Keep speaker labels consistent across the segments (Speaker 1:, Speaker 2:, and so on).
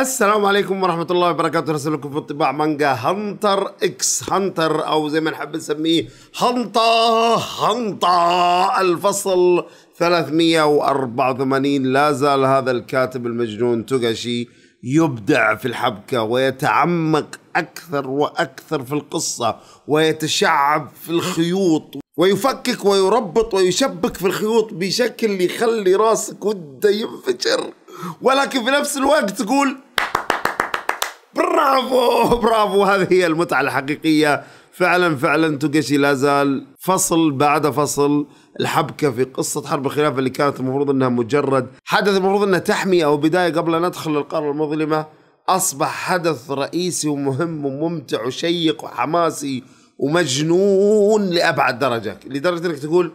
Speaker 1: السلام عليكم ورحمة الله وبركاته ارسل لكم في انطباع مانجا هانتر اكس هانتر او زي ما نحب نسميه هانتا هانتا الفصل 384 لا زال هذا الكاتب المجنون توغاشي يبدع في الحبكة ويتعمق أكثر وأكثر في القصة ويتشعب في الخيوط ويفكك ويربط ويشبك في الخيوط بشكل يخلي راسك وده ينفجر ولكن في نفس الوقت تقول برافو برافو هذه هي المتعة الحقيقية فعلا فعلا توغيشي لا زال فصل بعد فصل الحبكه في قصه حرب الخلافه اللي كانت المفروض انها مجرد حدث المفروض انها تحميه او بدايه قبل ان ندخل القارة المظلمه اصبح حدث رئيسي ومهم وممتع وشيق وحماسي ومجنون لابعد درجه لدرجه انك تقول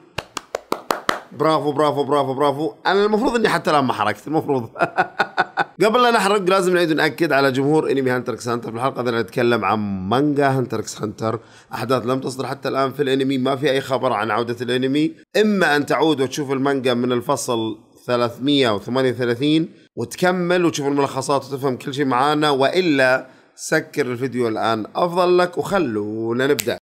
Speaker 1: برافو برافو برافو برافو انا المفروض اني حتى الان ما حركت المفروض قبل لا نحرق لازم نعيد ناكد على جمهور انمي اكس هانتر في الحلقه ذي نتكلم عن مانجا اكس هانتر احداث لم تصدر حتى الان في الانمي ما في اي خبر عن عوده الانمي اما ان تعود وتشوف المانجا من الفصل 338 وتكمل وتشوف الملخصات وتفهم كل شيء معانا والا سكر الفيديو الان افضل لك وخلونا نبدا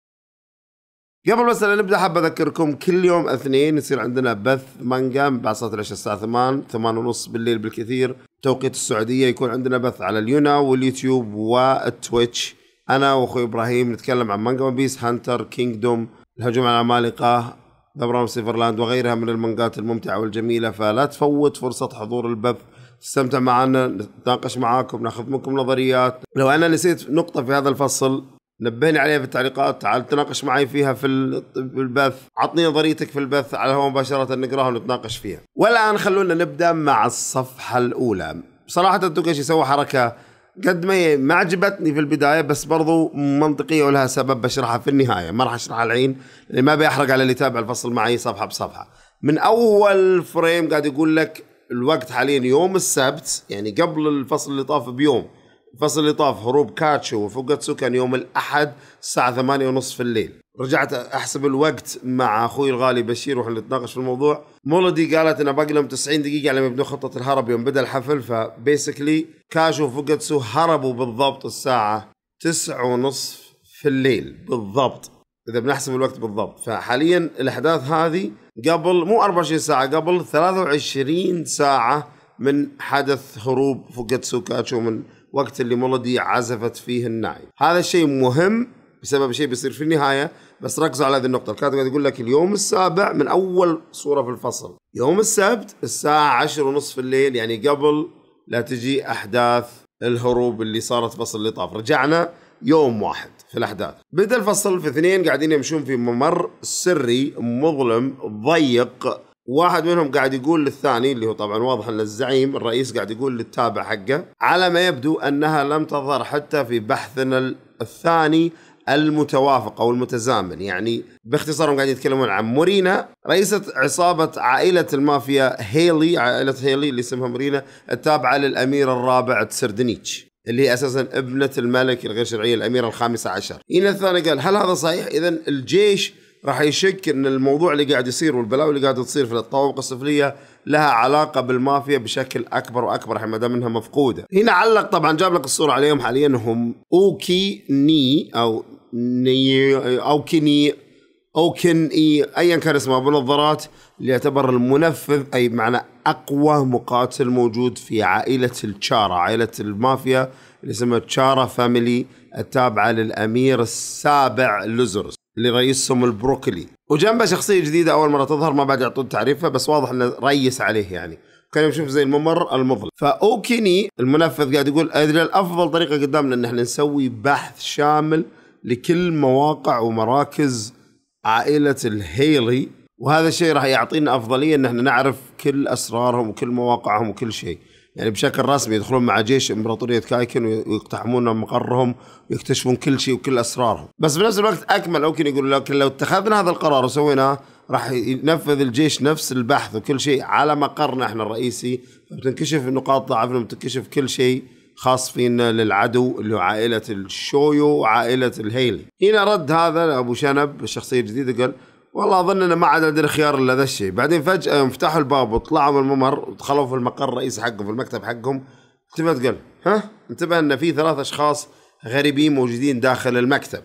Speaker 1: قبل بس لا نبدا حاب اذكركم كل يوم اثنين يصير عندنا بث مانجا بعد صلاه العشاء الساعه 8 8 ونص بالليل بالكثير توقيت السعوديه يكون عندنا بث على اليونا واليوتيوب والتويتش انا واخوي ابراهيم نتكلم عن مانجا ون بيس هانتر كينجدوم الهجوم على العمالقه ذا سيفرلاند وغيرها من المانجات الممتعه والجميله فلا تفوت فرصه حضور البث تستمتع معنا نتناقش معاكم ناخذ منكم نظريات لو انا نسيت نقطه في هذا الفصل نبهني عليها في التعليقات تعال تناقش معي فيها في البث عطني نظريتك في البث على الهواء مباشرة نقراها ونتناقش فيها والآن خلونا نبدأ مع الصفحة الأولى صراحة توكاشي سوى حركة قد ما ما عجبتني في البدايه بس برضو منطقيه ولها سبب بشرحها في النهايه ما راح اشرحها العين لان ما بيحرق على اللي يتابع الفصل معي صفحه بصفحه من اول فريم قاعد يقول لك الوقت حاليا يوم السبت يعني قبل الفصل اللي طاف بيوم الفصل اللي طاف هروب كاتشو وفوكاتسو كان يوم الأحد الساعة ثمانية ونصف في الليل رجعت أحسب الوقت مع أخوي الغالي بشير وإحنا نتناقش في الموضوع مولدي قالت انه باقي لهم 90 دقيقة على ما يبدو خطة الهرب يوم بدأ الحفل فبيسكلي كاشو وفوكاتسو هربوا بالضبط الساعة تسعة ونصف في الليل بالضبط إذا بنحسب الوقت بالضبط فحاليا الأحداث هذه قبل مو 24 ساعة قبل 23 ساعة من حدث هروب فوكاتسو كاتشو من وقت اللي مولودي عزفت فيه الناي هذا الشيء مهم بسبب شيء بيصير في النهاية بس ركزوا على هذه النقطة الكاتب قاعد يقول لك اليوم السابع من أول صورة في الفصل يوم السبت الساعة عشر ونصف الليل يعني قبل لا تجي أحداث الهروب اللي صارت فصل اللي طاف رجعنا يوم واحد في الأحداث بدأ الفصل في اثنين قاعدين يمشون في ممر سري مظلم ضيق واحد منهم قاعد يقول للثاني اللي هو طبعا واضح ان الزعيم الرئيس قاعد يقول للتابع حقه على ما يبدو انها لم تظهر حتى في بحثنا الثاني المتوافق او المتزامن يعني باختصار هم قاعدين يتكلمون عن مورينا رئيسة عصابة عائلة المافيا هيلي عائلة هيلي اللي اسمها مورينا التابعة للامير الرابع تسردنيتش اللي هي اساسا ابنه الملك الغير شرعيه الاميره الخامسه عشر. اينا الثاني قال هل هذا صحيح؟ اذا الجيش راح يشك ان الموضوع اللي قاعد يصير والبلاوي اللي قاعد تصير في الطوابق السفليه لها علاقه بالمافيا بشكل اكبر واكبر ما دام انها مفقوده. هنا علق طبعا جاب لك الصوره عليهم حاليا هم اوكي ني او ني اوكي ني اوكن اي ايا كان اسمه ابو نظارات اللي يعتبر المنفذ اي بمعنى اقوى مقاتل موجود في عائله التشارا، عائله المافيا اللي اسمها تشارا فاميلي التابعه للامير السابع لوزرس. اللي رئيسهم البروكلي وجنبه شخصية جديدة أول مرة تظهر ما بعد يعطون تعريفها بس واضح أنه ريس عليه يعني كان يشوف زي الممر المظلم فأوكيني المنفذ قاعد يقول أدري الأفضل طريقة قدامنا أن احنا نسوي بحث شامل لكل مواقع ومراكز عائلة الهيلي وهذا الشيء راح يعطينا أفضلية أن احنا نعرف كل أسرارهم وكل مواقعهم وكل شيء يعني بشكل رسمي يدخلون مع جيش امبراطوريه كايكن ويقتحمون مقرهم ويكتشفون كل شيء وكل اسرارهم بس بنفس الوقت اكمل أوكين يقول لكن لو اتخذنا هذا القرار وسويناه راح ينفذ الجيش نفس البحث وكل شيء على مقرنا احنا الرئيسي بتنكشف نقاط ضعفنا بتنكشف كل شيء خاص فينا للعدو اللي هو عائلة الشويو وعائلة الهيل هنا رد هذا أبو شنب الشخصية الجديدة قال والله اظن انه ما عاد عندنا خيار الا ذا الشيء بعدين فجاه يوم فتحوا الباب وطلعوا من الممر ودخلوا في المقر الرئيسي حقهم في المكتب حقهم انتبهت قال ها انتبه ان في ثلاث اشخاص غريبين موجودين داخل المكتب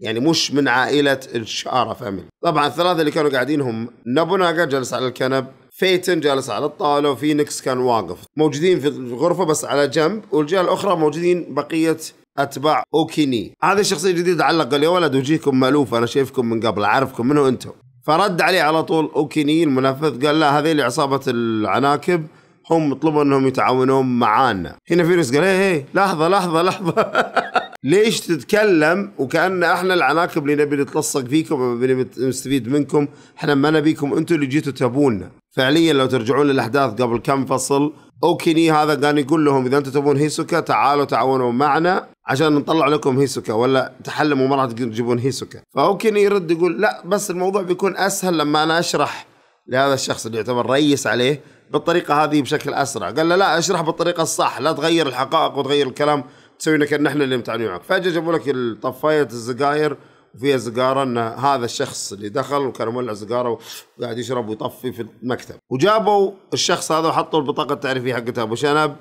Speaker 1: يعني مش من عائلة الشارة فاميلي طبعا الثلاثة اللي كانوا قاعدين هم نابوناغا جالس على الكنب فيتن جالس على الطاولة وفينيكس كان واقف موجودين في الغرفة بس على جنب والجهة الأخرى موجودين بقية اتباع اوكيني هذه الشخصيه الجديده علق قال يا ولد وجيكم مالوف انا شايفكم من قبل عارفكم منو انتم فرد عليه على طول اوكيني المنفذ قال لا هذيل عصابه العناكب هم مطلوب انهم يتعاونون معانا هنا فيروس قال ايه, إيه، لحظه لحظه لحظه ليش تتكلم وكان احنا العناكب اللي نبي نتلصق فيكم نبي نستفيد منكم احنا ما نبيكم انتم اللي جيتوا تبونا فعليا لو ترجعون للاحداث قبل كم فصل اوكيني هذا كان يقول لهم اذا انتم تبون هيسوكا تعالوا تعاونوا معنا عشان نطلع لكم هيسوكا ولا تحلموا ما راح تجيبون هيسوكا فاوكيني يرد يقول لا بس الموضوع بيكون اسهل لما انا اشرح لهذا الشخص اللي يعتبر رئيس عليه بالطريقه هذه بشكل اسرع قال له لا اشرح بالطريقه الصح لا تغير الحقائق وتغير الكلام تسوي لك نحن اللي متعاملين معك فجاه جابوا لك الطفايه السجاير وفيها سجاره ان هذا الشخص اللي دخل وكان مولع سجاره وقاعد يشرب ويطفي في المكتب وجابوا الشخص هذا وحطوا البطاقه التعريفيه حقته ابو شنب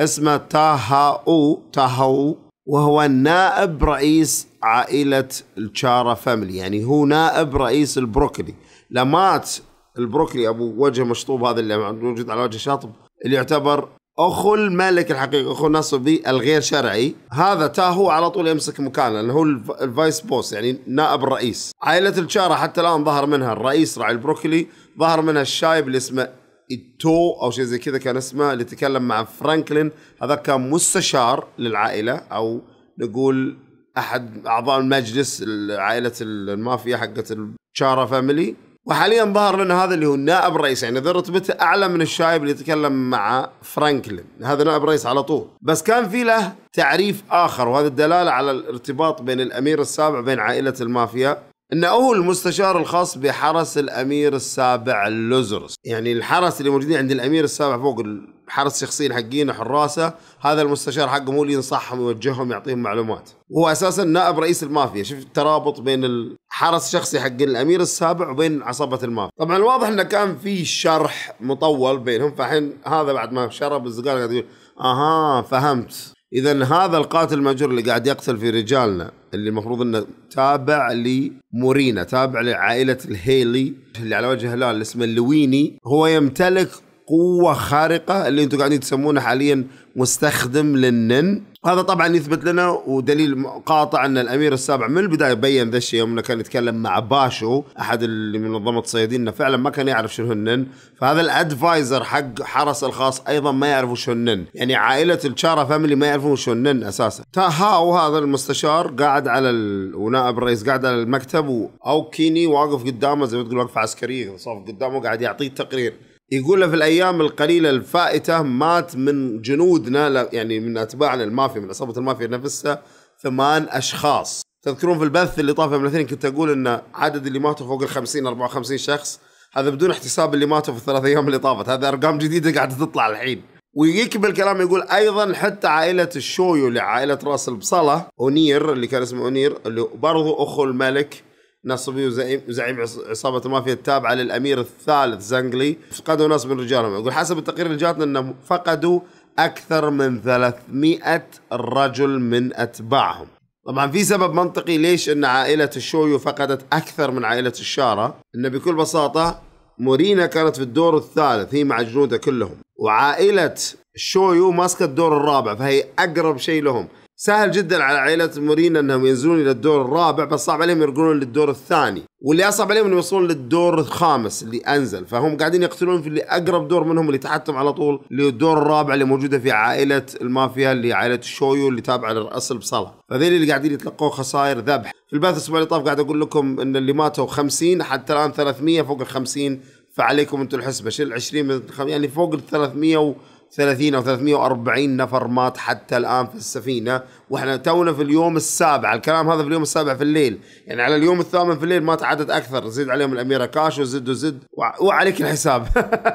Speaker 1: اسمه تاهاو تاهاو وهو نائب رئيس عائلة الشارة فاميلي يعني هو نائب رئيس البروكلي لمات البروكلي أبو وجه مشطوب هذا اللي موجود على وجه شاطب اللي يعتبر اخو الملك الحقيقي اخو نصبي الغير شرعي هذا تاهو على طول يمسك مكانه اللي هو الفايس بوس يعني نائب الرئيس عائله الشارع حتى الان ظهر منها الرئيس راعي البروكلي ظهر منها الشايب اللي اسمه ايتو او شيء زي كذا كان اسمه اللي تكلم مع فرانكلين هذا كان مستشار للعائله او نقول احد اعضاء المجلس عائله المافيا حقت الشارة فاميلي وحاليا ظهر لنا هذا اللي هو نائب رئيس يعني ذا رتبته اعلى من الشايب اللي يتكلم مع فرانكلين هذا نائب رئيس على طول بس كان في له تعريف اخر وهذا الدلاله على الارتباط بين الامير السابع بين عائله المافيا انه المستشار الخاص بحرس الامير السابع اللوزرس يعني الحرس اللي موجودين عند الامير السابع فوق الحرس الشخصيين حقين حراسه هذا المستشار حقهم هو اللي ينصحهم يوجههم يعطيهم معلومات هو اساسا نائب رئيس المافيا شفت الترابط بين الحرس الشخصي حق الامير السابع وبين عصابه المافيا طبعا الواضح انه كان في شرح مطول بينهم فحين هذا بعد ما شرب الزقار قاعد يقول اها فهمت اذا هذا القاتل المأجور اللي قاعد يقتل في رجالنا اللي المفروض انه تابع لمورينا تابع لعائله الهيلي اللي على وجه الهلال اسمه اللويني هو يمتلك قوه خارقه اللي انتم قاعدين تسمونه حاليا مستخدم للنن هذا طبعا يثبت لنا ودليل قاطع ان الامير السابع من البدايه بين ذا الشيء يوم انه كان يتكلم مع باشو احد اللي من منظمه الصيادين انه فعلا ما كان يعرف شنو هنن فهذا الادفايزر حق حرس الخاص ايضا ما يعرفوا شنو هنن يعني عائله التشارا فاميلي ما يعرفون شنو هنن اساسا تاهاو هذا المستشار قاعد على ال... ونائب الرئيس قاعد على المكتب واوكيني واقف قدامه زي ما تقول وقفه عسكريه صف قدامه قاعد يعطيه تقرير يقول في الايام القليله الفائته مات من جنودنا يعني من اتباعنا المافيا من عصابه المافيا نفسها ثمان اشخاص تذكرون في البث اللي طاف من الاثنين كنت اقول ان عدد اللي ماتوا فوق ال 50 54 شخص هذا بدون احتساب اللي ماتوا في الثلاث ايام اللي طافت هذا ارقام جديده قاعده تطلع الحين ويكمل الكلام يقول ايضا حتى عائله الشويو لعائله راس البصله اونير اللي كان اسمه اونير اللي برضو اخو الملك نصبي وزعيم عصابة المافيا التابعة للأمير الثالث زنجلي فقدوا ناس من رجالهم يقول حسب التقرير اللي جاتنا أنهم فقدوا أكثر من 300 رجل من أتباعهم طبعا في سبب منطقي ليش أن عائلة الشويو فقدت أكثر من عائلة الشارة أنه بكل بساطة مورينا كانت في الدور الثالث هي مع جنودها كلهم وعائلة شويو ماسكة الدور الرابع فهي أقرب شيء لهم سهل جدا على عائلة مورينا انهم ينزلون الى الدور الرابع بس صعب عليهم يرجعون للدور الثاني واللي اصعب عليهم انهم يوصلون للدور الخامس اللي انزل فهم قاعدين يقتلون في اللي اقرب دور منهم اللي تحتهم على طول اللي هو الدور الرابع اللي موجوده في عائله المافيا اللي عائله الشويو اللي تابعه للاصل البصله فذيل اللي قاعدين يتلقون خسائر ذبح في البث الاسبوع اللي طاف قاعد اقول لكم ان اللي ماتوا 50 حتى الان 300 فوق ال 50 فعليكم انتم الحسبه شيل 20 من يعني فوق ال 300 30 او 340 نفر مات حتى الان في السفينه واحنا تونا في اليوم السابع الكلام هذا في اليوم السابع في الليل يعني على اليوم الثامن في الليل مات عدد اكثر زيد عليهم الاميره كاش وزد وزد وعليك الحساب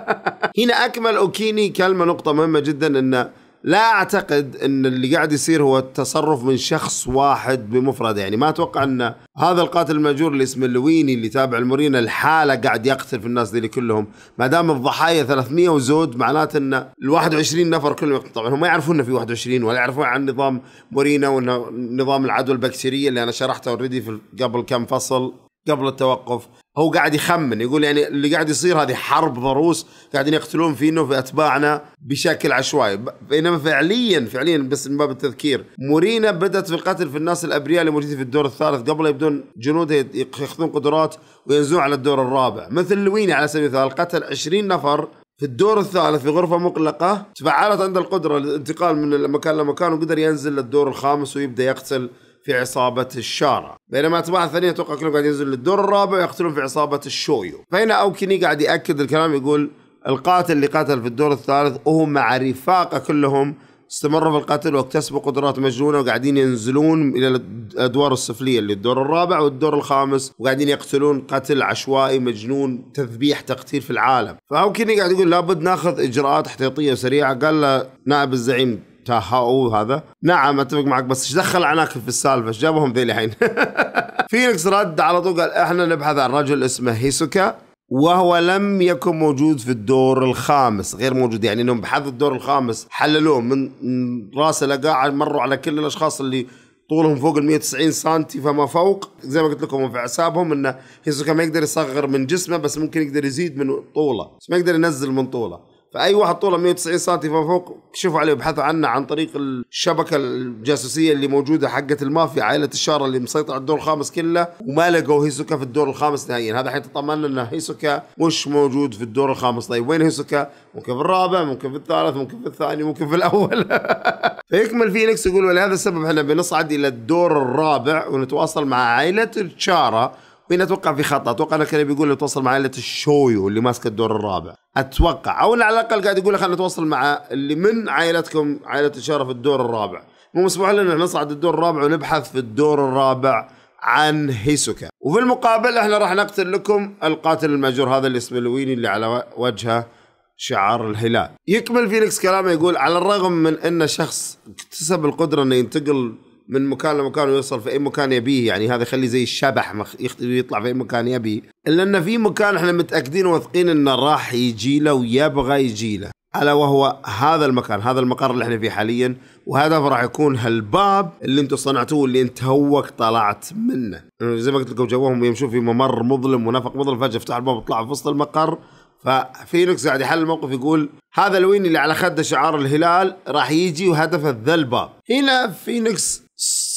Speaker 1: هنا اكمل اوكيني كلمه نقطه مهمه جدا انه لا اعتقد ان اللي قاعد يصير هو تصرف من شخص واحد بمفرده يعني ما اتوقع ان هذا القاتل المأجور اللي اسمه اللويني اللي تابع المورينا الحالة قاعد يقتل في الناس ذي كلهم ما دام الضحايا 300 وزود معناته ان ال 21 نفر كلهم طبعا هم ما يعرفون انه في 21 ولا يعرفون عن نظام مورينا ونظام العدوى البكتيريه اللي انا شرحته اوريدي في قبل كم فصل قبل التوقف هو قاعد يخمن يقول يعني اللي قاعد يصير هذه حرب ضروس قاعدين يقتلون فينا وفي اتباعنا بشكل عشوائي بينما فعليا فعليا بس من باب التذكير مورينا بدات في القتل في الناس الابرياء اللي موجودين في الدور الثالث قبل يبدون جنودها ياخذون قدرات وينزلون على الدور الرابع مثل لويني على سبيل المثال قتل 20 نفر في الدور الثالث في غرفة مغلقة تفعلت عند القدرة للانتقال من مكان لمكان وقدر ينزل للدور الخامس ويبدأ يقتل في عصابة الشارع بينما أتباع الثانية توقع كلهم قاعد ينزل للدور الرابع ويقتلون في عصابة الشويو فهنا أوكيني قاعد يأكد الكلام يقول القاتل اللي قتل في الدور الثالث وهم مع رفاقه كلهم استمروا في القتل واكتسبوا قدرات مجنونه وقاعدين ينزلون الى الادوار السفليه اللي الدور الرابع والدور الخامس وقاعدين يقتلون قتل عشوائي مجنون تذبيح تقتيل في العالم فاوكيني قاعد يقول لابد ناخذ اجراءات احتياطيه سريعه قال له نائب الزعيم تاهاو هذا نعم اتفق معك بس ايش دخل عناك في السالفه ايش جابهم ذي الحين فينيكس رد على طول قال احنا نبحث عن رجل اسمه هيسوكا وهو لم يكن موجود في الدور الخامس غير موجود يعني انهم بحثوا الدور الخامس حللوه من راس لقاعد مروا على كل الاشخاص اللي طولهم فوق ال 190 سم فما فوق زي ما قلت لكم في حسابهم انه هيسوكا ما يقدر يصغر من جسمه بس ممكن يقدر يزيد من طوله بس ما يقدر ينزل من طوله فاي واحد طوله 190 سم فما فوق شوفوا عليه ابحثوا عنه عن طريق الشبكه الجاسوسيه اللي موجوده حقه المافيا عائله الشاره اللي مسيطره على الدور الخامس كله وما لقوا هيسوكا في الدور الخامس نهائيا هذا تطمنا ان هيسوكا مش موجود في الدور الخامس طيب وين هيسوكا ممكن في الرابع ممكن في الثالث ممكن في الثاني ممكن في الاول فيكمل فينيكس يقول ولهذا السبب احنا بنصعد الى الدور الرابع ونتواصل مع عائله الشاره مين اتوقع في خطا اتوقع انه كان بيقول نتواصل مع عائله الشويو اللي ماسكه الدور الرابع اتوقع او على الاقل قاعد يقول خلينا نتواصل مع اللي من عائلتكم عائله الشرف الدور الرابع مو مسموح لنا نصعد الدور الرابع ونبحث في الدور الرابع عن هيسوكا وفي المقابل احنا راح نقتل لكم القاتل المأجور هذا اللي اسمه لويني اللي على وجهه شعار الهلال يكمل فينيكس كلامه يقول على الرغم من ان شخص اكتسب القدرة انه ينتقل من مكان لمكان ويوصل في اي مكان يبيه يعني هذا يخلي زي الشبح مخ يطلع في اي مكان يبيه الا انه في مكان احنا متاكدين واثقين انه راح يجي له ويبغى يجي له الا وهو هذا المكان هذا المقر اللي احنا فيه حاليا وهذا راح يكون هالباب اللي انتم صنعتوه واللي انت هوك طلعت منه يعني زي ما قلت لكم جوهم يمشون في ممر مظلم ونفق مظلم فجاه فتح الباب وطلعوا في وسط المقر ففينكس قاعد يحل الموقف يقول هذا الوين اللي على خده شعار الهلال راح يجي وهدفه ذا الباب هنا فينيكس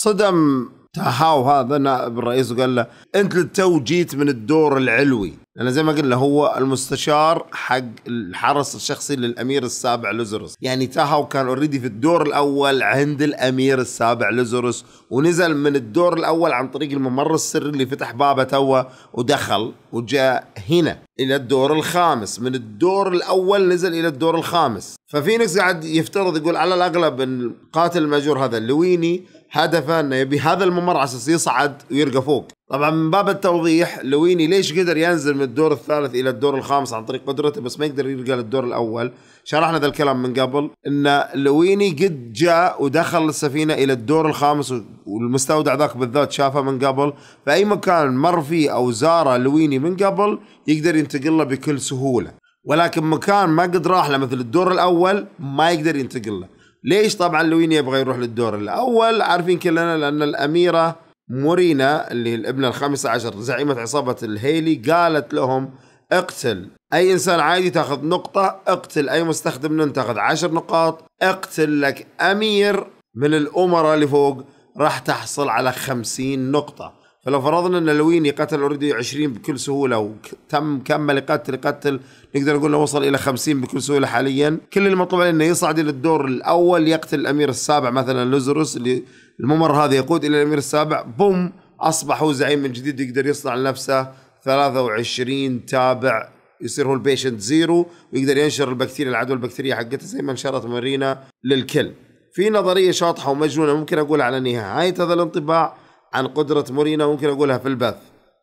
Speaker 1: صدم تهاو هذا نائب الرئيس وقال له انت للتو جيت من الدور العلوي انا زي ما قلنا هو المستشار حق الحرس الشخصي للامير السابع لوزرس يعني تاهو كان اوريدي في الدور الاول عند الامير السابع لوزرس ونزل من الدور الاول عن طريق الممر السري اللي فتح بابه توه ودخل وجاء هنا الى الدور الخامس من الدور الاول نزل الى الدور الخامس ففينيكس قاعد يفترض يقول على الاغلب ان قاتل المأجور هذا اللويني هدفه انه يبي هذا الممر على اساس يصعد ويرقى فوق طبعا من باب التوضيح لويني ليش قدر ينزل من الدور الثالث الى الدور الخامس عن طريق قدرته بس ما يقدر يرجع للدور الاول شرحنا ذا الكلام من قبل ان لويني قد جاء ودخل السفينه الى الدور الخامس والمستودع ذاك بالذات شافه من قبل فاي مكان مر فيه او زاره لويني من قبل يقدر ينتقل له بكل سهوله ولكن مكان ما قد راح له مثل الدور الاول ما يقدر ينتقل له ليش طبعا لويني يبغى يروح للدور الاول عارفين كلنا لان الاميره مورينا اللي هي الابنة الخامسة عشر زعيمة عصابة الهيلي قالت لهم اقتل أي إنسان عادي تاخذ نقطة اقتل أي مستخدم نون تاخذ عشر نقاط اقتل لك أمير من الأمراء اللي فوق راح تحصل على خمسين نقطة فلو فرضنا ان لويني قتل اوريدي 20 بكل سهوله وتم كمل قتل قتل نقدر نقول انه وصل الى 50 بكل سهوله حاليا، كل اللي مطلوب عليه انه يصعد الى الدور الاول يقتل الامير السابع مثلا لوزروس اللي الممر هذا يقود الى الامير السابع بوم اصبح هو زعيم من جديد يقدر يصنع لنفسه 23 تابع يصير هو البيشنت زيرو ويقدر ينشر البكتيريا العدوى البكتيريا حقته زي ما نشرت مارينا للكل. في نظريه شاطحه ومجنونه ممكن اقولها على نهايه هذا الانطباع عن قدره مورينا ممكن اقولها في البث.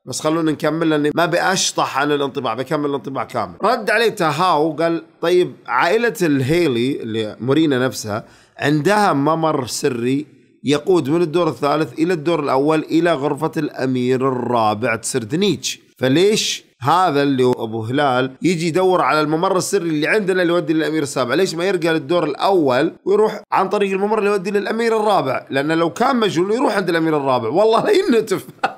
Speaker 1: بس خلونا نكمل لاني ما باشطح عن الانطباع بكمل الانطباع كامل رد عليه تاهاو قال طيب عائله الهيلي اللي مورينا نفسها عندها ممر سري يقود من الدور الثالث إلى الدور الأول إلى غرفة الأمير الرابع تسردنيتش فليش هذا اللي هو ابو هلال يجي يدور على الممر السري اللي عندنا اللي يودي للامير السابع، ليش ما يرجع للدور الاول ويروح عن طريق الممر اللي يودي للامير الرابع؟ لانه لو كان مجهول يروح عند الامير الرابع، والله لا ينتف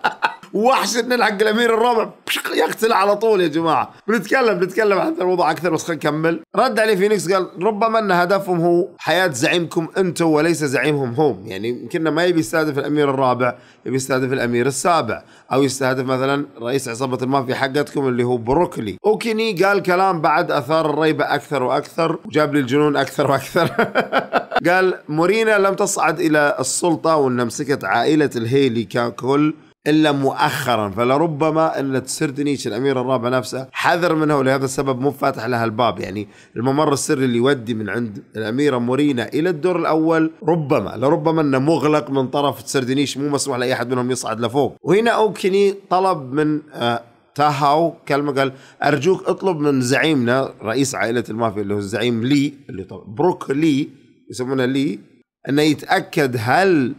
Speaker 1: واحشد نلحق الامير الرابع يقتل على طول يا جماعه بنتكلم بنتكلم عن الموضوع اكثر بس خلينا نكمل رد عليه فينيكس قال ربما ان هدفهم هو حياه زعيمكم انتم وليس زعيمهم هم يعني يمكن ما يبي يستهدف الامير الرابع يبي يستهدف الامير السابع او يستهدف مثلا رئيس عصابه المافيا حقتكم اللي هو بروكلي اوكيني قال كلام بعد اثار الريبه اكثر واكثر وجاب لي الجنون اكثر واكثر قال مورينا لم تصعد الى السلطه وان مسكت عائله الهيلي ككل الا مؤخرا فلربما ان دنيش الامير الرابع نفسه حذر منها ولهذا السبب مو فاتح لها الباب يعني الممر السري اللي يودي من عند الاميره مورينا الى الدور الاول ربما لربما انه مغلق من طرف دنيش مو مسموح لاي احد منهم يصعد لفوق وهنا اوكني طلب من آه تاهاو كلمه قال ارجوك اطلب من زعيمنا رئيس عائله المافيا اللي هو الزعيم لي اللي طبعا بروك لي يسمونه لي انه يتاكد هل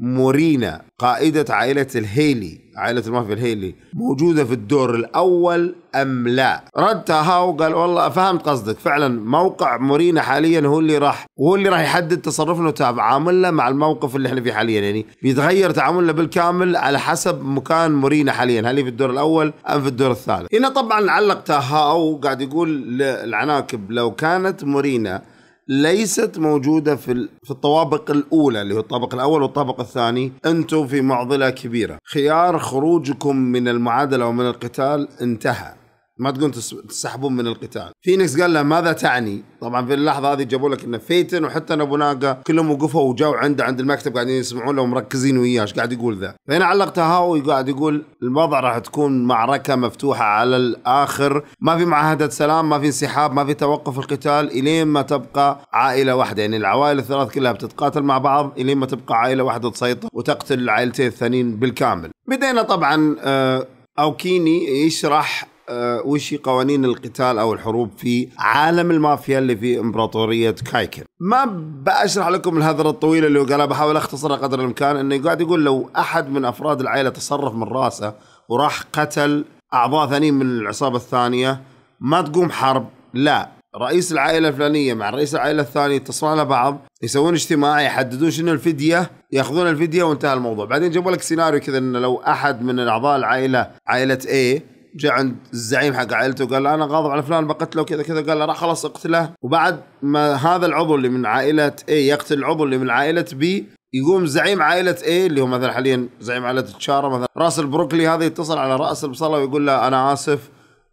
Speaker 1: مورينا قائدة عائلة الهيلي عائلة المافيا الهيلي موجودة في الدور الأول أم لا ردها هاو قال والله فهمت قصدك فعلا موقع مورينا حاليا هو اللي راح هو اللي راح يحدد تصرفنا وتعاملنا مع الموقف اللي احنا فيه حاليا يعني بيتغير تعاملنا بالكامل على حسب مكان مورينا حاليا هل هي في الدور الأول أم في الدور الثالث هنا طبعا علق تاهاو قاعد يقول للعناكب لو كانت مورينا ليست موجودة في في الطوابق الأولى اللي هو الطابق الأول والطابق الثاني أنتم في معضلة كبيرة خيار خروجكم من المعادلة ومن القتال انتهى ما تقولون تسحبون من القتال فينيكس قال له ماذا تعني طبعا في اللحظه هذه جابوا لك ان فيتن وحتى نابوناغا كلهم وقفوا وجاوا عنده عند المكتب قاعدين يسمعون له ومركزين وياه ايش قاعد يقول ذا فهنا علق تهاوي قاعد يقول الوضع راح تكون معركه مفتوحه على الاخر ما في معاهده سلام ما في انسحاب ما في توقف القتال الين ما تبقى عائله واحده يعني العوائل الثلاث كلها بتتقاتل مع بعض الين ما تبقى عائله واحده تسيطر وتقتل العائلتين الثانيين بالكامل بدينا طبعا آه اوكيني يشرح آه، وش قوانين القتال او الحروب في عالم المافيا اللي في امبراطوريه كايكن ما بشرح لكم الهذرة الطويلة اللي قالها بحاول اختصرها قدر الامكان انه قاعد يقول لو احد من افراد العائلة تصرف من راسه وراح قتل اعضاء ثانيين من العصابة الثانية ما تقوم حرب لا رئيس العائلة الفلانية مع رئيس العائلة الثانية يتصلون على بعض يسوون اجتماع يحددون شنو الفدية ياخذون الفدية وانتهى الموضوع بعدين جابوا لك سيناريو كذا انه لو احد من اعضاء العائلة عائلة A جاء عند الزعيم حق عائلته قال انا غاضب على فلان بقتله كذا كذا قال له راح خلاص اقتله وبعد ما هذا العضو اللي من عائله A يقتل العضو اللي من عائله B يقوم زعيم عائلة A اللي هو مثلا حاليا زعيم عائلة تشارا مثلا راس البروكلي هذا يتصل على راس البصلة ويقول له انا اسف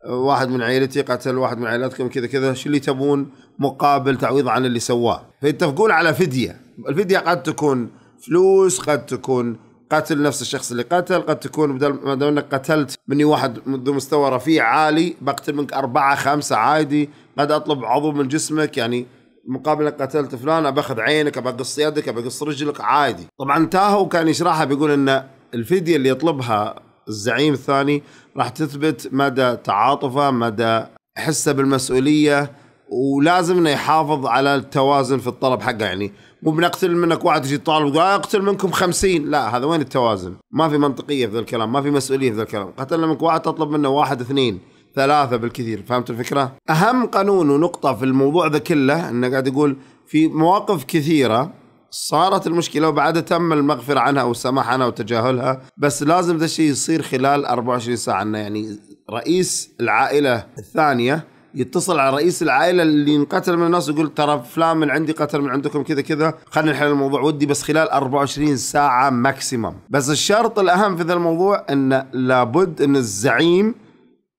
Speaker 1: واحد من عائلتي قتل واحد من عائلتكم كذا كذا شو اللي تبون مقابل تعويض عن اللي سواه فيتفقون على فدية الفدية قد تكون فلوس قد تكون قتل نفس الشخص اللي قتل قد تكون بدل ما دام انك قتلت مني واحد ذو مستوى رفيع عالي بقتل منك أربعة خمسة عادي قد أطلب عضو من جسمك يعني مقابل انك قتلت فلان ابى اخذ عينك أبقص اقص يدك أبقص اقص رجلك عادي طبعا تاهو كان يشرحها بيقول ان الفديه اللي يطلبها الزعيم الثاني راح تثبت مدى تعاطفه مدى حسه بالمسؤوليه ولازم انه يحافظ على التوازن في الطلب حقه يعني وبنقتل منك واحد يجي يطالب يقول آه، اقتل منكم خمسين لا هذا وين التوازن ما في منطقيه في ذا الكلام ما في مسؤوليه في ذا الكلام قتلنا منك واحد تطلب منه واحد اثنين ثلاثة بالكثير فهمت الفكرة؟ أهم قانون ونقطة في الموضوع ذا كله أنه قاعد يقول في مواقف كثيرة صارت المشكلة وبعدها تم المغفرة عنها أو السماح عنها وتجاهلها بس لازم ذا الشيء يصير خلال 24 ساعة أنه يعني رئيس العائلة الثانية يتصل على رئيس العائله اللي انقتل من الناس يقول ترى فلان من عندي قتل من عندكم كذا كذا خلينا نحل الموضوع ودي بس خلال 24 ساعه ماكسيمم بس الشرط الاهم في ذا الموضوع ان لابد ان الزعيم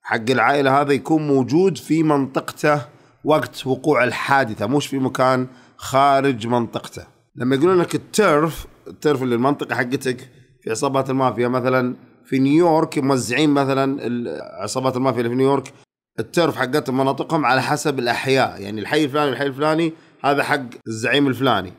Speaker 1: حق العائله هذا يكون موجود في منطقته وقت وقوع الحادثه مش في مكان خارج منطقته لما يقولون لك الترف الترف اللي المنطقه حقتك في عصابات المافيا مثلا في نيويورك موزعين مثلا عصابات المافيا اللي في نيويورك الترف حقتهم مناطقهم على حسب الاحياء يعني الحي الفلاني الحي الفلاني هذا حق الزعيم الفلاني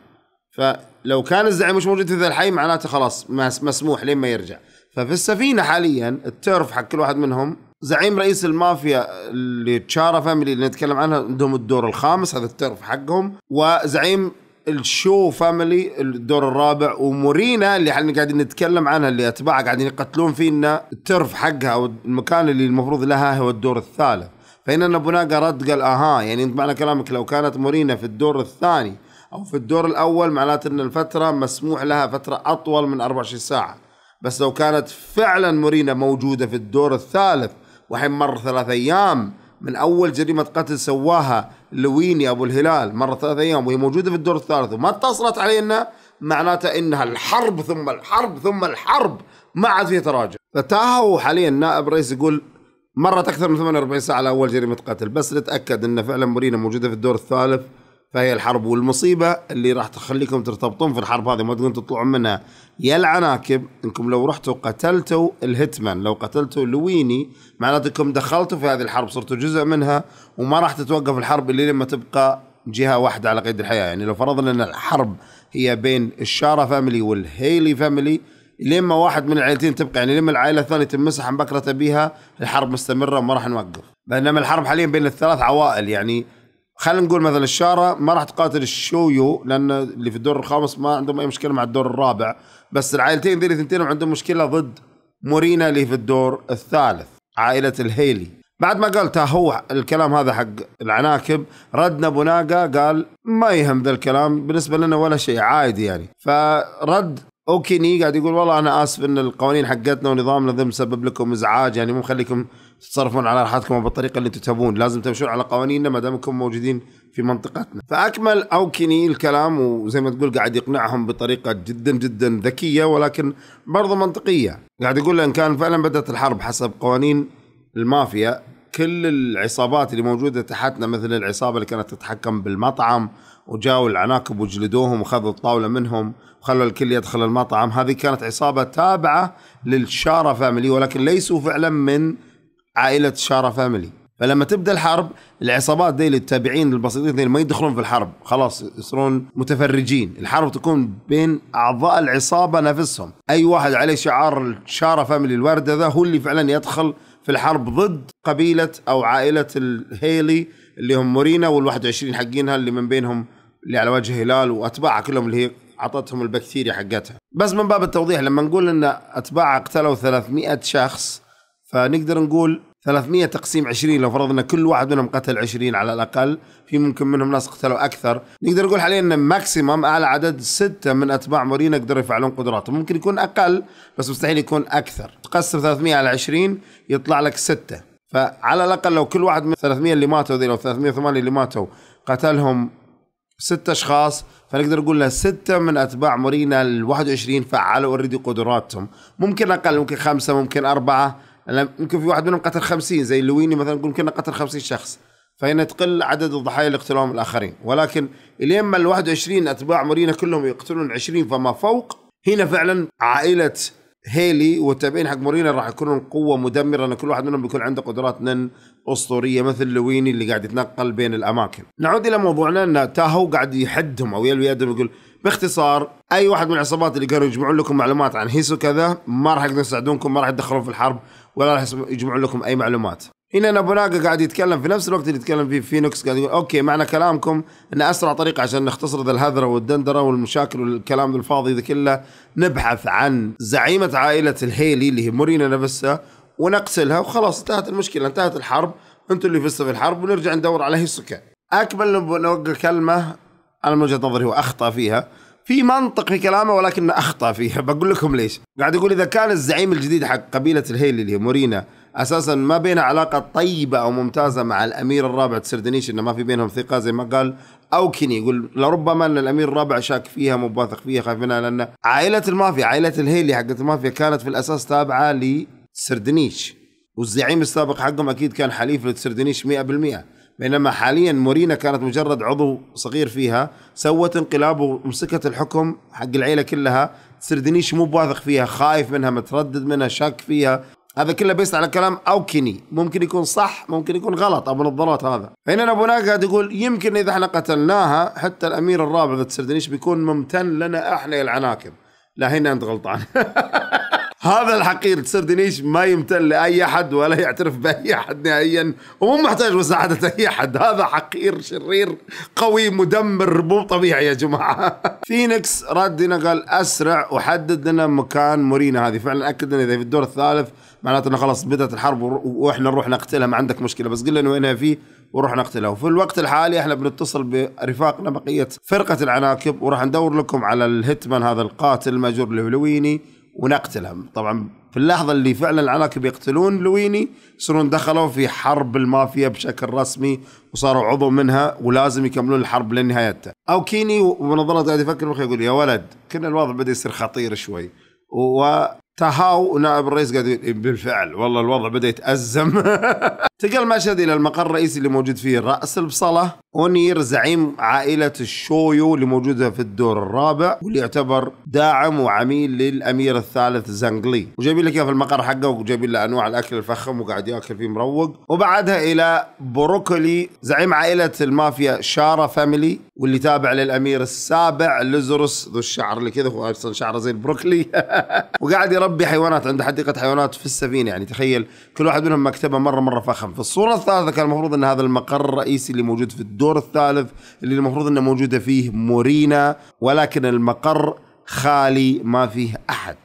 Speaker 1: فلو كان الزعيم مش موجود في ذا الحي معناته خلاص مسموح لين ما يرجع ففي السفينه حاليا الترف حق كل واحد منهم زعيم رئيس المافيا اللي تشارا فاميلي اللي نتكلم عنها عندهم الدور الخامس هذا الترف حقهم وزعيم الشو فاميلي الدور الرابع ومورينا اللي احنا قاعدين نتكلم عنها اللي اتباعها قاعدين يقتلون فينا الترف حقها او المكان اللي المفروض لها هو الدور الثالث فهنا نبوناغا رد قال اها يعني انت معنى كلامك لو كانت مورينا في الدور الثاني او في الدور الاول معناته ان الفتره مسموح لها فتره اطول من 24 ساعه بس لو كانت فعلا مورينا موجوده في الدور الثالث وحين مر ثلاث ايام من اول جريمه قتل سواها لويني ابو الهلال مره ثلاث ايام وهي موجوده في الدور الثالث وما اتصلت علينا معناته انها الحرب ثم الحرب ثم الحرب ما عاد في تراجع فتاهوا حاليا نائب رئيس يقول مرت اكثر من 48 ساعه على اول جريمه قتل بس نتاكد ان فعلا مورينا موجوده في الدور الثالث فهي الحرب والمصيبه اللي راح تخليكم ترتبطون في الحرب هذه ما تقدرون تطلعون منها يا العناكب انكم لو رحتوا قتلتوا الهيتمان لو قتلتوا لويني معناتكم دخلتوا في هذه الحرب صرتوا جزء منها وما راح تتوقف الحرب الا لما تبقى جهه واحده على قيد الحياه يعني لو فرضنا ان الحرب هي بين الشارة فاميلي والهيلي فاميلي لما واحد من العائلتين تبقى يعني لما العائله الثانيه تمسح عن بكره ابيها الحرب مستمره وما راح نوقف بينما الحرب حاليا بين الثلاث عوائل يعني خلينا نقول مثلا الشارة ما راح تقاتل الشويو لان اللي في الدور الخامس ما عندهم اي مشكله مع الدور الرابع بس العائلتين ذي الثنتين عندهم مشكله ضد مورينا اللي في الدور الثالث عائله الهيلي بعد ما قال هو الكلام هذا حق العناكب ردنا نابوناغا قال ما يهم ذا الكلام بالنسبه لنا ولا شيء عادي يعني فرد اوكيني قاعد يقول والله انا اسف ان القوانين حقتنا ونظامنا ذا مسبب لكم ازعاج يعني مو مخليكم تتصرفون على راحتكم بالطريقه اللي انتم تبون لازم تمشون على قوانيننا ما دامكم موجودين في منطقتنا فاكمل اوكني الكلام وزي ما تقول قاعد يقنعهم بطريقه جدا جدا ذكيه ولكن برضه منطقيه قاعد يقول ان كان فعلا بدات الحرب حسب قوانين المافيا كل العصابات اللي موجوده تحتنا مثل العصابه اللي كانت تتحكم بالمطعم وجاوا العناكب وجلدوهم وخذوا الطاوله منهم وخلوا الكل يدخل المطعم هذه كانت عصابه تابعه للشاره فاميلي ولكن ليسوا فعلا من عائله شارة فاميلي فلما تبدا الحرب العصابات دي التابعين البسيطين ما يدخلون في الحرب خلاص يصيرون متفرجين الحرب تكون بين اعضاء العصابه نفسهم اي واحد عليه شعار الشاره فاميلي الورده ذا هو اللي فعلا يدخل في الحرب ضد قبيله او عائله الهيلي اللي هم مورينا وال21 حقينها اللي من بينهم اللي على وجه هلال واتباعها كلهم اللي هي عطتهم البكتيريا حقتها بس من باب التوضيح لما نقول ان اتباعها قتلوا 300 شخص فنقدر نقول 300 تقسيم 20 لو فرضنا كل واحد منهم قتل 20 على الاقل في ممكن منهم ناس قتلوا اكثر نقدر نقول حاليا ان ماكسيمم اعلى عدد سته من اتباع مورينا يقدروا يفعلون قدراته ممكن يكون اقل بس مستحيل يكون اكثر تقسم 300 على 20 يطلع لك سته فعلى الاقل لو كل واحد من 300 اللي ماتوا ذي لو 308 اللي ماتوا قتلهم ستة اشخاص فنقدر نقول له ستة من اتباع مورينا ال 21 فعلوا اوريدي قدراتهم ممكن اقل ممكن خمسة ممكن اربعة يمكن في واحد منهم قتل 50 زي لويني مثلا يقول كنا قتل 50 شخص فهنا تقل عدد الضحايا اللي اقتلوهم الاخرين ولكن الين ما ال 21 اتباع مورينا كلهم يقتلون 20 فما فوق هنا فعلا عائله هيلي والتابعين حق مورينا راح يكونون قوه مدمره لان كل واحد منهم بيكون عنده قدرات نن اسطوريه مثل لويني اللي قاعد يتنقل بين الاماكن. نعود الى موضوعنا ان تاهو قاعد يحدهم او يلوي يدهم يقول باختصار اي واحد من العصابات اللي كانوا يجمعون لكم معلومات عن هيسو كذا ما راح يقدرون يساعدونكم ما راح يتدخلون في الحرب ولا راح يجمعون لكم اي معلومات هنا نابوناغا قاعد يتكلم في نفس الوقت اللي يتكلم فيه فينوكس قاعد يقول اوكي معنى كلامكم ان اسرع طريقه عشان نختصر ذا الهذره والدندره والمشاكل والكلام الفاضي ذا كله نبحث عن زعيمه عائله الهيلي اللي هي مورينا نفسها ونقتلها وخلاص انتهت المشكله انتهت الحرب انتم اللي فزتوا في الحرب ونرجع ندور على هيسوكا اكمل نابوناغا كلمه انا من وجهه نظري هو اخطا فيها في منطق في كلامه ولكن اخطا فيه بقول لكم ليش قاعد يقول اذا كان الزعيم الجديد حق قبيله الهيل اللي هي مورينا اساسا ما بين علاقه طيبه او ممتازه مع الامير الرابع تسردنيش انه ما في بينهم ثقه زي ما قال او كني يقول لربما ان الامير الرابع شاك فيها مو باثق فيها خايف منها لان عائله المافيا عائله الهيلي حقت المافيا كانت في الاساس تابعه لسردنيش والزعيم السابق حقهم اكيد كان حليف لسردنيش 100% بينما حاليا مورينا كانت مجرد عضو صغير فيها سوت انقلاب ومسكت الحكم حق العيله كلها سردنيش مو بواثق فيها خايف منها متردد منها شاك فيها هذا كله بيست على كلام اوكني ممكن يكون صح ممكن يكون غلط ابو نظارات هذا هنا ابو قاعد يقول يمكن اذا احنا قتلناها حتى الامير الرابع ذا سردنيش بيكون ممتن لنا احنا العناكب لا هنا انت غلطان هذا الحقير سردينيش ما يمتل لاي احد ولا يعترف باي احد نهائيا ومو محتاج مساعده اي احد هذا حقير شرير قوي مدمر مو طبيعي يا جماعه فينيكس رد قال اسرع وحدد لنا مكان مورينا هذه فعلا اكد اذا في الدور الثالث معناته انه خلاص بدات الحرب واحنا نروح نقتلها ما عندك مشكله بس قل لنا وينها فيه وروح نقتله وفي الوقت الحالي احنا بنتصل برفاقنا بقيه فرقه العناكب وراح ندور لكم على الهيتمان هذا القاتل المأجور الهلويني ونقتلهم طبعا في اللحظه اللي فعلا العناكب يقتلون لويني يصيرون دخلوا في حرب المافيا بشكل رسمي وصاروا عضو منها ولازم يكملون الحرب لنهايتها او كيني ونظرت قاعد يفكر مخي يقول يا ولد كنا الوضع بدا يصير خطير شوي وتهاو نائب الرئيس قاعد إيه، بالفعل والله الوضع بدا يتازم انتقل المشهد الى المقر الرئيسي اللي موجود فيه راس البصله أونير زعيم عائلة الشويو اللي موجودة في الدور الرابع واللي يعتبر داعم وعميل للأمير الثالث زانغلي وجايبين لك في المقر حقه وجايبين له أنواع الأكل الفخم وقاعد ياكل فيه مروق وبعدها إلى بروكولي زعيم عائلة المافيا شارا فاميلي واللي تابع للأمير السابع لزروس ذو الشعر اللي كذا هو أصلا شعره زي البروكلي وقاعد يربي حيوانات عنده حديقة حيوانات في السفينة يعني تخيل كل واحد منهم مكتبه مرة مرة فخم في الصورة الثالثة كان المفروض أن هذا المقر الرئيسي اللي موجود في الدور الدور الثالث اللي المفروض انه موجوده فيه مورينا ولكن المقر خالي ما فيه احد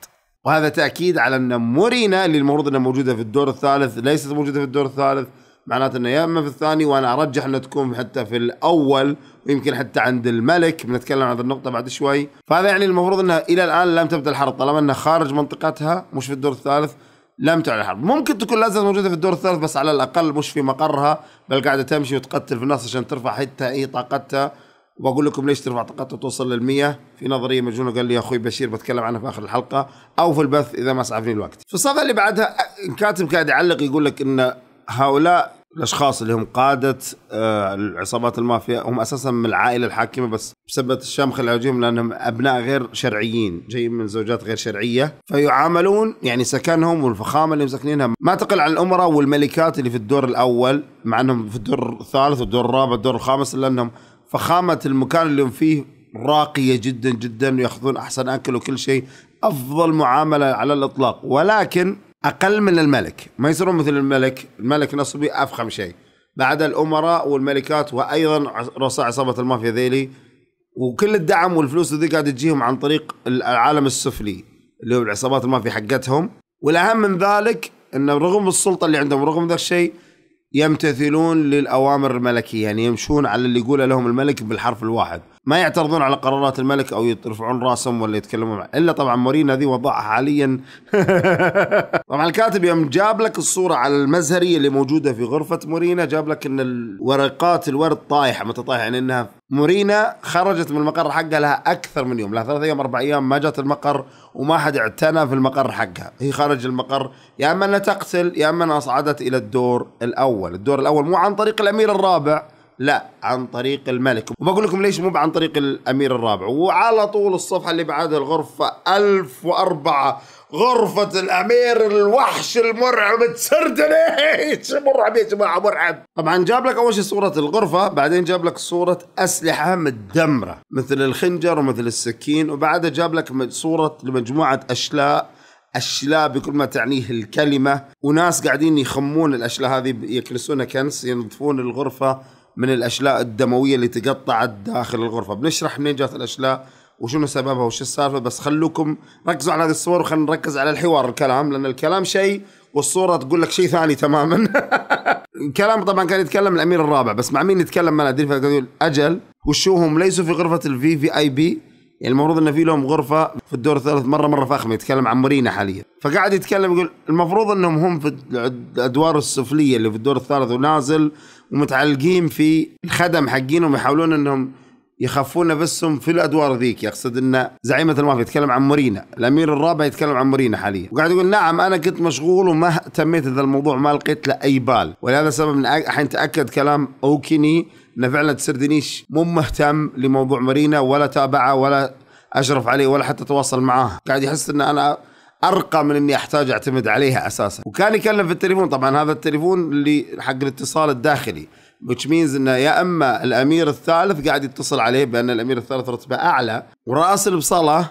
Speaker 1: وهذا تاكيد على ان مورينا اللي المفروض انها موجوده في الدور الثالث ليست موجوده في الدور الثالث معناته انه يا اما في الثاني وانا ارجح انها تكون حتى في الاول ويمكن حتى عند الملك بنتكلم عن هذه النقطه بعد شوي فهذا يعني المفروض انها الى الان لم تبدا الحرب طالما انها خارج منطقتها مش في الدور الثالث لم تعلن الحرب ممكن تكون لازم موجودة في الدور الثالث بس على الأقل مش في مقرها بل قاعدة تمشي وتقتل في الناس عشان ترفع حتى اي طاقتها وبقول لكم ليش ترفع طاقتها وتوصل للمية في نظرية مجنونة قال لي يا أخوي بشير بتكلم عنها في آخر الحلقة أو في البث إذا ما اسعفني الوقت في الصفحة اللي بعدها كاتب قاعد يعلق يقول لك إن هؤلاء الاشخاص اللي هم قاده آه، العصابات المافيا هم اساسا من العائله الحاكمه بس بسبب الشامخ اللي على لانهم ابناء غير شرعيين جايين من زوجات غير شرعيه فيعاملون يعني سكنهم والفخامه اللي مسكنينها ما تقل عن الامراء والملكات اللي في الدور الاول مع انهم في الدور الثالث والدور الرابع والدور الخامس لانهم فخامه المكان اللي هم فيه راقيه جدا جدا وياخذون احسن اكل وكل شيء افضل معامله على الاطلاق ولكن اقل من الملك ما يصيرون مثل الملك الملك نصبي افخم شيء بعد الامراء والملكات وايضا رؤساء عصابه المافيا ذيلي وكل الدعم والفلوس ذي قاعده تجيهم عن طريق العالم السفلي اللي هو العصابات المافيا حقتهم والاهم من ذلك انه رغم السلطه اللي عندهم رغم ذا الشيء يمتثلون للاوامر الملكيه يعني يمشون على اللي يقوله لهم الملك بالحرف الواحد ما يعترضون على قرارات الملك او يرفعون راسهم ولا يتكلمون معه الا طبعا مورينا ذي وضعها حاليا طبعا الكاتب يوم جاب لك الصوره على المزهريه اللي موجوده في غرفه مورينا جاب لك ان الورقات الورد طايحه متى طايحه يعني انها مورينا خرجت من المقر حقها لها اكثر من يوم لها ثلاث ايام اربع ايام ما جت المقر وما حد اعتنى في المقر حقها هي خارج المقر يا اما انها تقتل يا اما انها صعدت الى الدور الاول الدور الاول مو عن طريق الامير الرابع لا عن طريق الملك وبقول لكم ليش مو عن طريق الأمير الرابع وعلى طول الصفحة اللي بعدها الغرفة 1004 غرفة الأمير الوحش المرعب تسردنيش مرعب يا جماعة مرعب طبعا جاب لك أول شيء صورة الغرفة بعدين جاب لك صورة أسلحة متدمرة مثل الخنجر ومثل السكين وبعدها جاب لك صورة لمجموعة أشلاء أشلاء بكل ما تعنيه الكلمة وناس قاعدين يخمون الأشلاء هذه يكنسونها كنس ينظفون الغرفة من الاشلاء الدمويه اللي تقطعت داخل الغرفه بنشرح منين جات الاشلاء وشنو سببها وش السالفه بس خلوكم ركزوا على هذه الصور وخلينا نركز على الحوار الكلام لان الكلام شيء والصوره تقول لك شيء ثاني تماما الكلام طبعا كان يتكلم الامير الرابع بس مع مين يتكلم ما ادري يقول اجل وشوهم ليسوا في غرفه الفي في اي بي يعني المفروض انه في لهم غرفه في الدور الثالث مره مره فخمه يتكلم عن مورينا حاليا فقاعد يتكلم يقول المفروض انهم هم في الادوار السفليه اللي في الدور الثالث ونازل ومتعلقين في الخدم حقينهم يحاولون انهم يخفون نفسهم في الادوار ذيك يقصد ان زعيمه المافيا يتكلم عن مورينا الامير الرابع يتكلم عن مورينا حاليا وقاعد يقول نعم انا كنت مشغول وما اهتميت هذا الموضوع ما لقيت له اي بال ولهذا السبب من الحين تاكد كلام اوكيني انه فعلا تسردنيش مو مهتم لموضوع مورينا ولا تابعه ولا اشرف عليه ولا حتى تواصل معاه قاعد يحس ان انا ارقى من اني احتاج اعتمد عليها اساسا وكان يكلم في التليفون طبعا هذا التليفون اللي حق الاتصال الداخلي which means انه يا اما الامير الثالث قاعد يتصل عليه بان الامير الثالث رتبه اعلى وراس البصله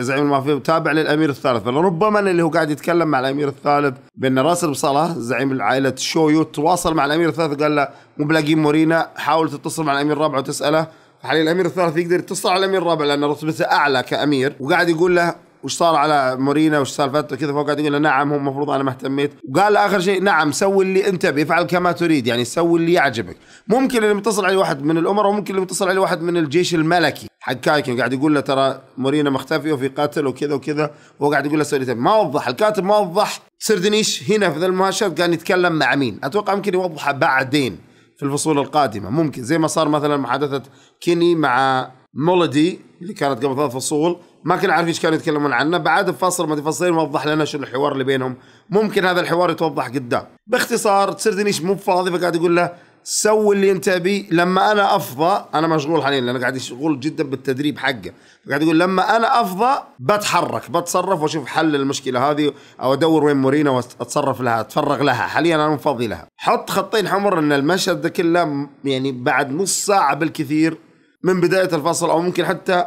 Speaker 1: زعيم المافيا تابع للامير الثالث ربما اللي هو قاعد يتكلم مع الامير الثالث بان راس البصله زعيم العائله شويو تواصل مع الامير الثالث قال له مو بلاقي مورينا حاول تتصل مع الامير الرابع وتساله حاليا الامير الثالث يقدر يتصل على الامير الرابع لان رتبته اعلى كامير وقاعد يقول له وش صار على مورينا وش سالفته كذا فهو قاعد يقول له نعم هو المفروض انا ما اهتميت وقال اخر شيء نعم سوي اللي انت بيفعل كما تريد يعني سوي اللي يعجبك ممكن اللي متصل عليه واحد من الامراء وممكن اللي متصل عليه واحد من الجيش الملكي حق كايكن قاعد يقول له ترى مورينا مختفي وفي قتل وكذا وكذا وهو قاعد يقول له سوي ما وضح الكاتب ما وضح سردنيش هنا في ذا المشهد كان يتكلم مع مين اتوقع يمكن يوضحه بعدين في الفصول القادمه ممكن زي ما صار مثلا محادثه كيني مع مولدي اللي كانت قبل ثلاث فصول ما كنا عارفين ايش كانوا يتكلمون عنه بعد فصل ما تفصلين وضح لنا شو الحوار اللي بينهم ممكن هذا الحوار يتوضح قدام باختصار تصير دنيش مو فاضي فقاعد يقول له سوي اللي انت بي لما انا افضى انا مشغول حاليا لان قاعد يشغل جدا بالتدريب حقه قاعد يقول لما انا افضى بتحرك بتصرف واشوف حل المشكله هذه او ادور وين مورينا واتصرف لها اتفرغ لها حاليا انا فاضي لها حط خطين حمر ان المشهد ده كله يعني بعد نص ساعه بالكثير من بدايه الفصل او ممكن حتى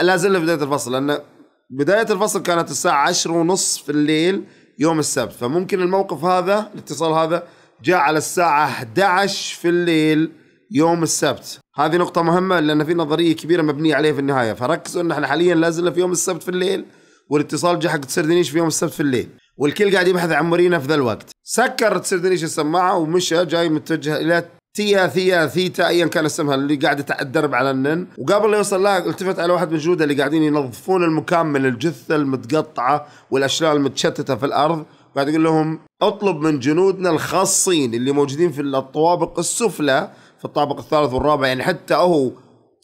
Speaker 1: لا زلنا في بدايه الفصل لان بدايه الفصل كانت الساعه عشر ونص في الليل يوم السبت فممكن الموقف هذا الاتصال هذا جاء على الساعه 11 في الليل يوم السبت هذه نقطة مهمة لأن في نظرية كبيرة مبنية عليها في النهاية فركزوا أن احنا حاليا لازلنا في يوم السبت في الليل والاتصال جاء حق تسردنيش في يوم السبت في الليل والكل قاعد يبحث عن مورينا في ذا الوقت سكر تسردنيش السماعة ومشى جاي متجه إلى ثيا ثيا ثيتا ايا كان اسمها اللي قاعده تدرب على النن وقبل لا يوصل لها التفت على واحد من جنوده اللي قاعدين ينظفون المكان من الجثه المتقطعه والاشلاء المتشتته في الارض بعد يقول لهم اطلب من جنودنا الخاصين اللي موجودين في الطوابق السفلى في الطابق الثالث والرابع يعني حتى هو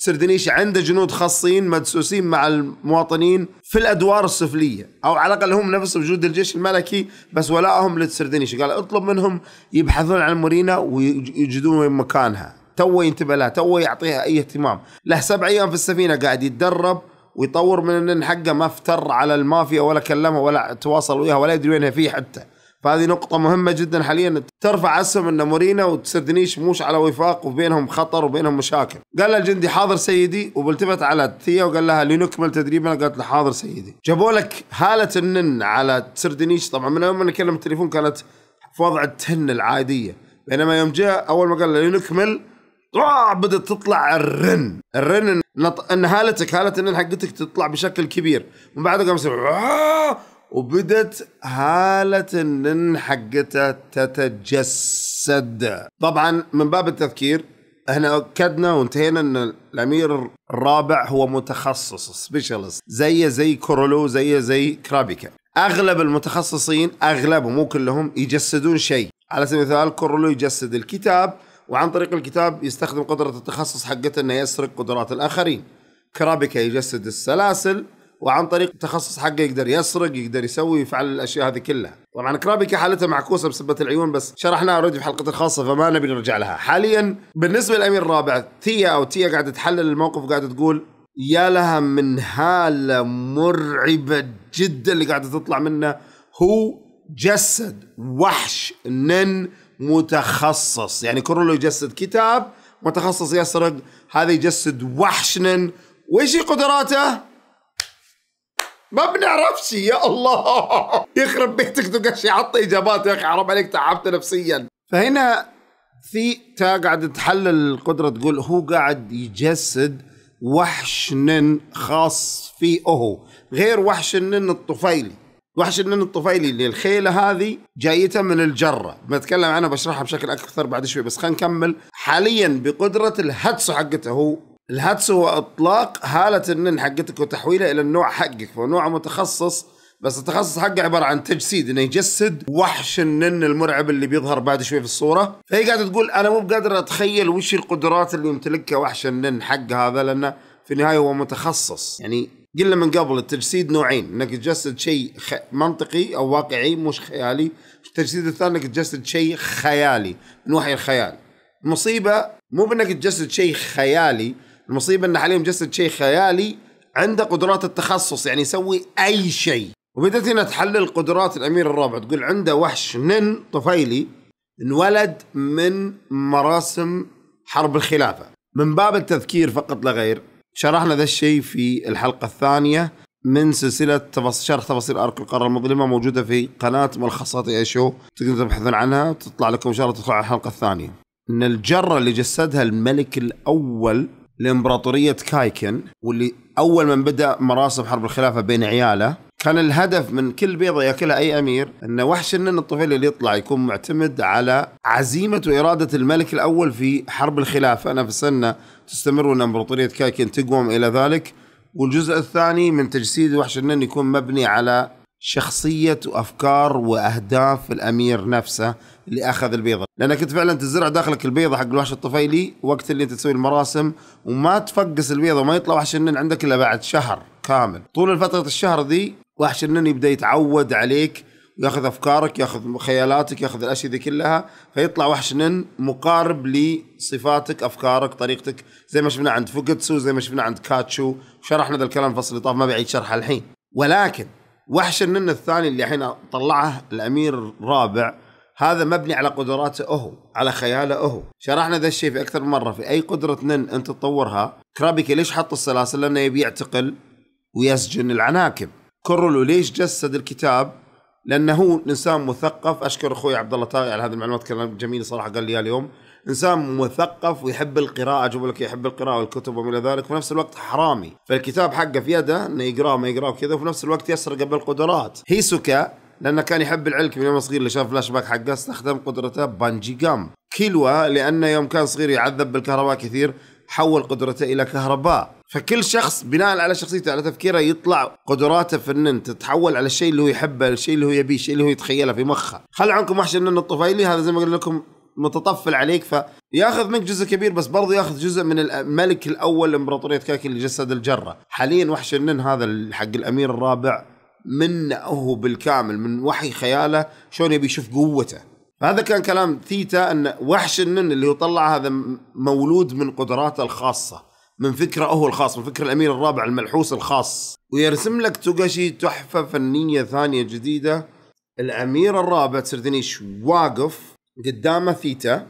Speaker 1: سردنيش عنده جنود خاصين مدسوسين مع المواطنين في الادوار السفليه او على الاقل هم نفسهم جنود الجيش الملكي بس ولائهم للسردنيش قال اطلب منهم يبحثون عن مورينا ويجدون مكانها تو ينتبه لها تو يعطيها اي اهتمام له سبع ايام في السفينه قاعد يتدرب ويطور من ان حقه ما افتر على المافيا ولا كلمها ولا تواصل وياها ولا يدري وينها فيه حتى فهذه نقطة مهمة جدا حاليا ترفع اسهم ان مورينا وتسردنيش موش على وفاق وبينهم خطر وبينهم مشاكل. قال لها الجندي حاضر سيدي وبالتفت على ثيا وقال لها لنكمل تدريبنا قالت له حاضر سيدي. جابوا لك هالة النن على تسردنيش طبعا من يوم ما نكلم التليفون كانت في وضع التن العادية بينما يوم جاء اول ما قال له لنكمل بدأت تطلع الرن الرن ان هالتك هالة النن حقتك تطلع بشكل كبير من بعدها قام وبدت هالة النن حقته تتجسد طبعا من باب التذكير احنا اكدنا وانتهينا ان الامير الرابع هو متخصص سبيشالست زيه زي كورولو زيه زي كرابيكا اغلب المتخصصين اغلب مو كلهم يجسدون شيء على سبيل المثال كورولو يجسد الكتاب وعن طريق الكتاب يستخدم قدرة التخصص حقته انه يسرق قدرات الاخرين كرابيكا يجسد السلاسل وعن طريق التخصص حقه يقدر يسرق يقدر يسوي يفعل الاشياء هذه كلها طبعا كرابيكا حالته معكوسه بسبه العيون بس شرحناها اوريدي في حلقه الخاصه فما نبي نرجع لها حاليا بالنسبه للامير الرابع تيا او تيا قاعده تحلل الموقف وقاعده تقول يا لها من هاله مرعبه جدا اللي قاعده تطلع منه هو جسد وحش نن متخصص يعني كرولو يجسد كتاب متخصص يسرق هذا يجسد وحشنا وش قدراته ما بنعرفش يا الله يخرب بيتك دقش يعطي اجابات يا اخي حرام عليك تعبت نفسيا فهنا في تا قاعد تحلل القدره تقول هو قاعد يجسد وحش نن خاص في اهو غير وحش النن الطفيلي وحش النن الطفيلي اللي الخيله هذه جايته من الجره بتكلم عنها بشرحها بشكل اكثر بعد شوي بس خلينا نكمل حاليا بقدره الهدسه حقته هو الهاتس هو اطلاق هاله النن حقتك وتحويلها الى النوع حقك فنوع متخصص بس التخصص حقه عباره عن تجسيد انه يجسد وحش النن المرعب اللي بيظهر بعد شوي في الصوره فهي قاعده تقول انا مو بقادر اتخيل وش القدرات اللي يمتلكها وحش النن حق هذا لانه في النهايه هو متخصص يعني قلنا من قبل التجسيد نوعين انك تجسد شيء منطقي او واقعي مش خيالي التجسيد الثاني انك تجسد شيء خيالي من وحي الخيال المصيبه مو بانك تجسد شيء خيالي المصيبه ان حاليا مجسد شيء خيالي عنده قدرات التخصص يعني يسوي اي شيء وبدأت هنا تحلل قدرات الامير الرابع تقول عنده وحش نن طفيلي انولد من مراسم حرب الخلافه من باب التذكير فقط لا غير شرحنا ذا الشيء في الحلقه الثانيه من سلسلة تفاصيل شرح تفاصيل أرك القارة المظلمة موجودة في قناة ملخصات اي شو تقدرون تبحثون عنها تطلع لكم إن شاء الله تطلع الحلقة الثانية إن الجرة اللي جسدها الملك الأول لامبراطوريه كايكن واللي اول من بدا مراسم حرب الخلافه بين عياله كان الهدف من كل بيضة ياكلها أي أمير أن وحش النن الطفيل اللي يطلع يكون معتمد على عزيمة وإرادة الملك الأول في حرب الخلافة نفسها أن تستمر وأن إمبراطورية كايكن تقوم إلى ذلك والجزء الثاني من تجسيد وحش النن يكون مبني على شخصية وأفكار وأهداف الأمير نفسه اللي أخذ البيضة لأنك كنت فعلا تزرع داخلك البيضة حق الوحش الطفيلي وقت اللي أنت تسوي المراسم وما تفقس البيضة وما يطلع وحش النن عندك إلا بعد شهر كامل طول فترة الشهر ذي وحش النن يبدأ يتعود عليك وياخذ أفكارك ياخذ خيالاتك ياخذ الأشياء ذي كلها فيطلع وحش نن مقارب لصفاتك أفكارك طريقتك زي ما شفنا عند فوكتسو زي ما شفنا عند كاتشو شرحنا ذا الكلام الفصل اللي طاف ما بعيد شرحه الحين ولكن وحش النن الثاني اللي الحين طلعه الامير الرابع هذا مبني على قدراته هو على خياله هو شرحنا ذا الشيء في اكثر مره في اي قدره نن انت تطورها كرابيكي ليش حط السلاسل لانه يبي يعتقل ويسجن العناكب كرولو ليش جسد الكتاب لانه هو انسان مثقف اشكر اخوي عبد الله طاغي على هذه المعلومات كلام جميل صراحه قال لي اليوم انسان مثقف ويحب القراءه اجيب لك يحب القراءه والكتب وما الى ذلك وفي نفس الوقت حرامي فالكتاب حقه في يده انه يقراه ما يقراه كذا وفي نفس الوقت يسرق بالقدرات هيسوكا لانه كان يحب العلك من يوم صغير اللي شاف فلاش باك حقه استخدم قدرته بانجي جام كيلوا لانه يوم كان صغير يعذب بالكهرباء كثير حول قدرته الى كهرباء فكل شخص بناء على شخصيته على تفكيره يطلع قدراته في النن تتحول على الشيء اللي هو يحبه الشيء اللي هو يبيه الشيء اللي هو يتخيله في مخه خل عنكم وحش النن الطفيلي هذا زي ما قلنا لكم متطفل عليك فياخذ منك جزء كبير بس برضه ياخذ جزء من الملك الاول لامبراطوريه كاكي اللي جسد الجره حاليا وحش النن هذا حق الامير الرابع منه اهو بالكامل من وحي خياله شلون يبي يشوف قوته فهذا كان كلام تيتا ان وحش النن اللي هو طلع هذا مولود من قدراته الخاصه من فكره هو الخاص من فكر الامير الرابع الملحوس الخاص ويرسم لك توغاشي تحفه فنيه ثانيه جديده الامير الرابع سردنيش واقف قدامه ثيتا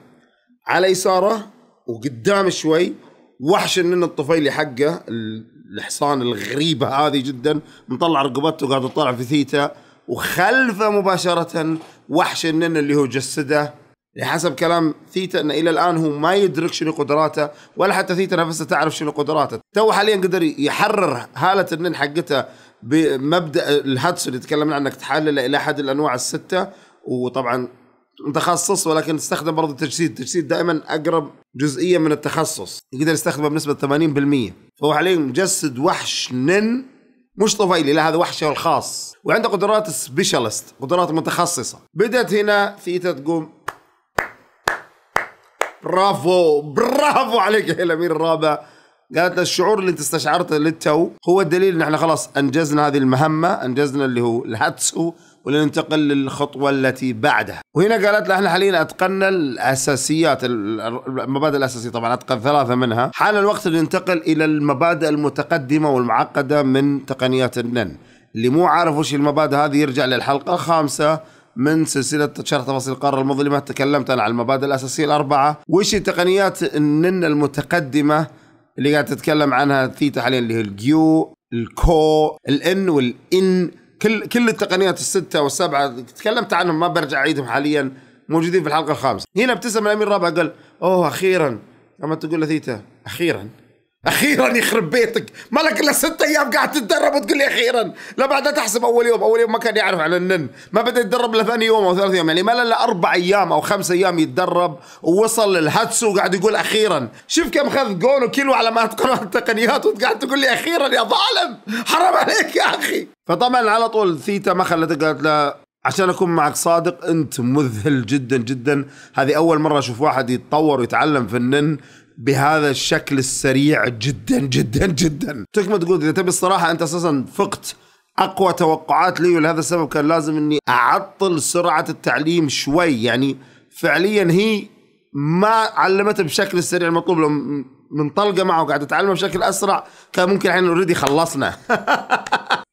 Speaker 1: على يساره وقدام شوي وحش من الطفيلي حقه الحصان الغريبه هذه جدا مطلع رقبته وقاعد تطلع في ثيتا وخلفه مباشره وحش النن اللي هو جسده يعني حسب كلام ثيتا انه الى الان هو ما يدرك شنو قدراته ولا حتى ثيتا نفسها تعرف شنو قدراته تو حاليا قدر يحرر هاله النن حقته بمبدا الهدس اللي تكلمنا عنه تحلله الى احد الانواع السته وطبعا متخصص ولكن استخدم برضه التجسيد التجسيد دائما أقرب جزئية من التخصص يقدر يستخدمه بنسبة 80% فهو حاليا مجسد وحش نن مش طفيلي لا هذا وحشه الخاص وعنده قدرات سبيشالست قدرات متخصصه بدأت هنا ثيتا تقوم برافو برافو عليك يا الامير الرابع قالت له الشعور اللي انت استشعرته للتو هو الدليل ان احنا خلاص انجزنا هذه المهمه انجزنا اللي هو الهاتسو ولننتقل للخطوة التي بعدها وهنا قالت له احنا حاليا اتقنا الاساسيات المبادئ الاساسية طبعا اتقن ثلاثة منها حان الوقت ننتقل الى المبادئ المتقدمة والمعقدة من تقنيات النن اللي مو عارف وش المبادئ هذه يرجع للحلقة الخامسة من سلسلة شرح تفاصيل القارة المظلمة تكلمت أنا عن المبادئ الأساسية الأربعة وش تقنيات النن المتقدمة اللي قاعد تتكلم عنها ثيتا حاليا اللي هي الجيو الكو الان والان كل كل التقنيات السته والسبعه تكلمت عنهم ما برجع اعيدهم حاليا موجودين في الحلقه الخامسه هنا ابتسم الامير رابع قال اوه اخيرا لما تقول لثيتا اخيرا اخيرا يخرب بيتك مالك الا ست ايام قاعد تتدرب وتقول لي اخيرا لا لا تحسب اول يوم اول يوم ما كان يعرف عن النن ما بدا يتدرب الا ثاني يوم او ثالث يوم يعني ما له الا اربع ايام او خمس ايام يتدرب ووصل للهاتسو وقاعد يقول اخيرا شوف كم خذ جون وكيلو على ما تقول التقنيات وقاعد تقول لي اخيرا يا ظالم حرام عليك يا اخي فطبعا على طول ثيتا ما خلته قالت له عشان اكون معك صادق انت مذهل جدا جدا هذه اول مره اشوف واحد يتطور ويتعلم في النن بهذا الشكل السريع جدا جدا جدا تكمل تقول اذا تبي الصراحه انت اساسا فقت اقوى توقعات لي ولهذا السبب كان لازم اني اعطل سرعه التعليم شوي يعني فعليا هي ما علمته بشكل السريع المطلوب لو منطلقه معه وقاعد اتعلمه بشكل اسرع كان ممكن الحين اوريدي خلصنا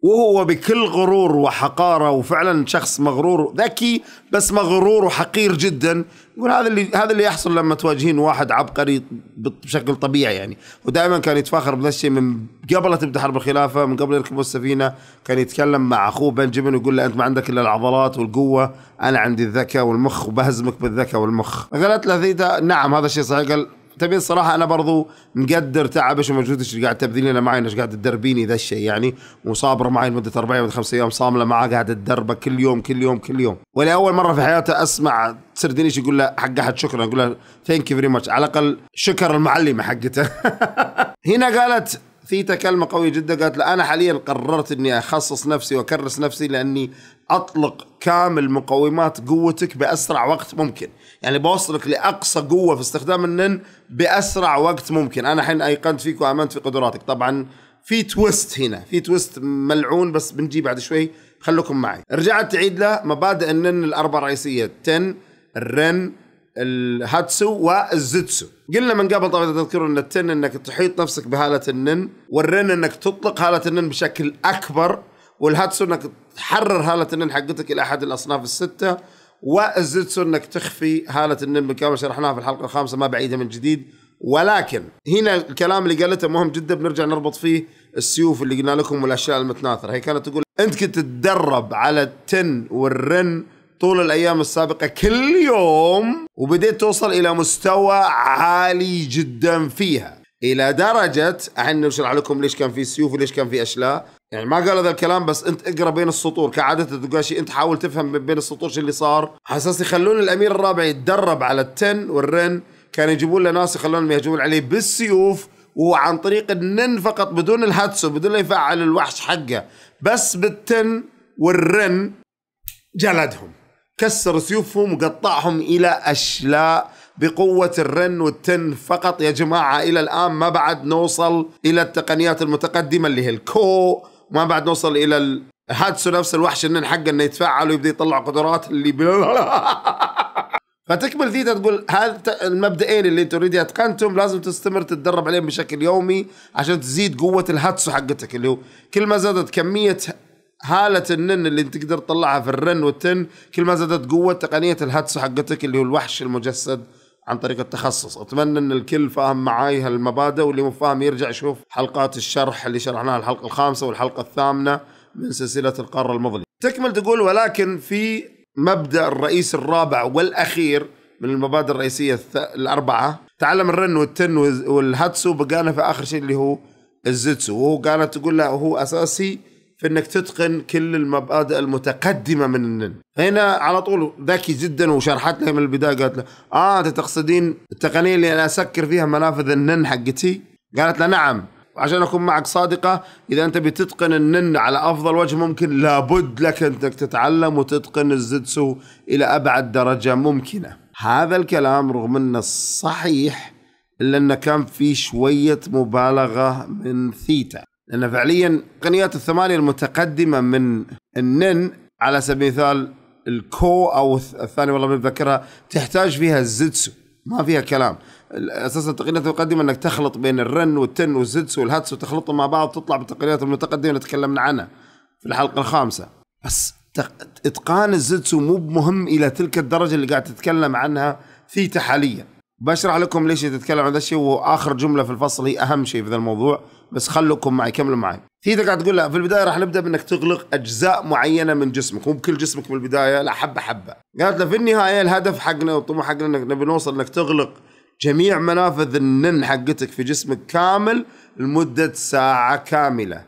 Speaker 1: وهو بكل غرور وحقاره وفعلا شخص مغرور ذكي بس مغرور وحقير جدا يقول هذا اللي هذا اللي يحصل لما تواجهين واحد عبقري بشكل طبيعي يعني ودائما كان يتفاخر بهذا الشيء من قبل تبدا حرب الخلافه من قبل يركبوا السفينه كان يتكلم مع اخوه بنجمن ويقول له انت ما عندك الا العضلات والقوه انا عندي الذكاء والمخ وبهزمك بالذكاء والمخ فقالت له نعم هذا الشيء صحيح قال تبي الصراحه انا برضو مقدر تعبش ومجهودش اللي قاعد تبذلينه معي انك قاعد تدربيني ذا الشيء يعني وصابره معي لمده 40 من خمسة ايام صامله معاه قاعد تدربه كل يوم كل يوم كل يوم ولاول مره في حياته اسمع سردينيش يقول له حق احد شكرا اقول له ثانك يو فيري ماتش على الاقل شكر المعلمه حقته هنا قالت ثيتا كلمة قوية جدا قالت له أنا حاليا قررت أني أخصص نفسي وأكرس نفسي لأني أطلق كامل مقومات قوتك بأسرع وقت ممكن يعني بوصلك لأقصى قوة في استخدام النن بأسرع وقت ممكن أنا حين أيقنت فيك وآمنت في قدراتك طبعا في تويست هنا في تويست ملعون بس بنجي بعد شوي خلوكم معي رجعت تعيد له مبادئ النن الأربع رئيسية تن الرن الهاتسو والزيتسو قلنا من قبل طبعا تذكروا ان التن انك تحيط نفسك بهاله النن والرن انك تطلق هاله النن بشكل اكبر والهاتسو انك تحرر هاله النن حقتك الى احد الاصناف السته والزيتسو انك تخفي هاله النن بكامل شرحناها في الحلقه الخامسه ما بعيده من جديد ولكن هنا الكلام اللي قالته مهم جدا بنرجع نربط فيه السيوف اللي قلنا لكم والاشياء المتناثره هي كانت تقول انت كنت تتدرب على التن والرن طول الايام السابقه كل يوم وبديت توصل الى مستوى عالي جدا فيها الى درجه احنا نشرح لكم ليش كان في سيوف وليش كان في اشلاء يعني ما قالوا هذا الكلام بس انت اقرا بين السطور كعادة الدقاشي انت حاول تفهم بين السطور شو اللي صار حساس يخلون الامير الرابع يتدرب على التن والرن كانوا يجيبون له ناس يخلونهم يهجمون عليه بالسيوف وعن طريق النن فقط بدون الهاتسو بدون لا يفعل الوحش حقه بس بالتن والرن جلدهم كسر سيوفهم وقطعهم إلى أشلاء بقوة الرن والتن فقط يا جماعة إلى الآن ما بعد نوصل إلى التقنيات المتقدمة اللي هي الكو ما بعد نوصل إلى الهاتسو نفس الوحش النن حقه انه يتفعل ويبدا يطلع قدرات اللي فتكمل ذي تقول هذا المبدئين اللي انت اوريدي اتقنتم لازم تستمر تتدرب عليهم بشكل يومي عشان تزيد قوه الهاتسو حقتك اللي هو كل ما زادت كميه هالة النن اللي انت تقدر تطلعها في الرن والتن كل ما زادت قوة تقنية الهاتسو حقتك اللي هو الوحش المجسد عن طريق التخصص أتمنى أن الكل فاهم معاي هالمبادئ واللي مو فاهم يرجع يشوف حلقات الشرح اللي شرحناها الحلقة الخامسة والحلقة الثامنة من سلسلة القارة المظلمة تكمل تقول ولكن في مبدأ الرئيس الرابع والأخير من المبادئ الرئيسية الأربعة تعلم الرن والتن والهاتسو بقانا في آخر شيء اللي هو الزيتسو وهو كانت تقول له هو أساسي في انك تتقن كل المبادئ المتقدمه من النن هنا على طول ذكي جدا وشرحت لي من البدايه قالت له اه انت تقصدين التقنيه اللي انا اسكر فيها منافذ النن حقتي قالت له نعم عشان اكون معك صادقه اذا انت بتتقن النن على افضل وجه ممكن لابد لك انك تتعلم وتتقن الزدسو الى ابعد درجه ممكنه هذا الكلام رغم انه صحيح الا انه كان في شويه مبالغه من ثيتا لان فعليا تقنيات الثمانيه المتقدمه من النن على سبيل المثال الكو او الثاني والله ما بذكرها تحتاج فيها الزدسو ما فيها كلام اساسا التقنيات المتقدمه انك تخلط بين الرن والتن والزدسو والهاتس وتخلطهم مع بعض تطلع بالتقنيات المتقدمه اللي تكلمنا عنها في الحلقه الخامسه بس اتقان الزدسو مو مهم الى تلك الدرجه اللي قاعد تتكلم عنها في تحاليا بشرح لكم ليش تتكلم عن هذا الشيء واخر جمله في الفصل هي اهم شيء في هذا الموضوع بس خلكم معي كملوا معي في قاعد تقول لا في البدايه راح نبدا بانك تغلق اجزاء معينه من جسمك مو بكل جسمك بالبدايه لا حبه حبه قالت له في النهايه الهدف حقنا والطموح حقنا انك نبي نوصل انك تغلق جميع منافذ النن حقتك في جسمك كامل لمده ساعه كامله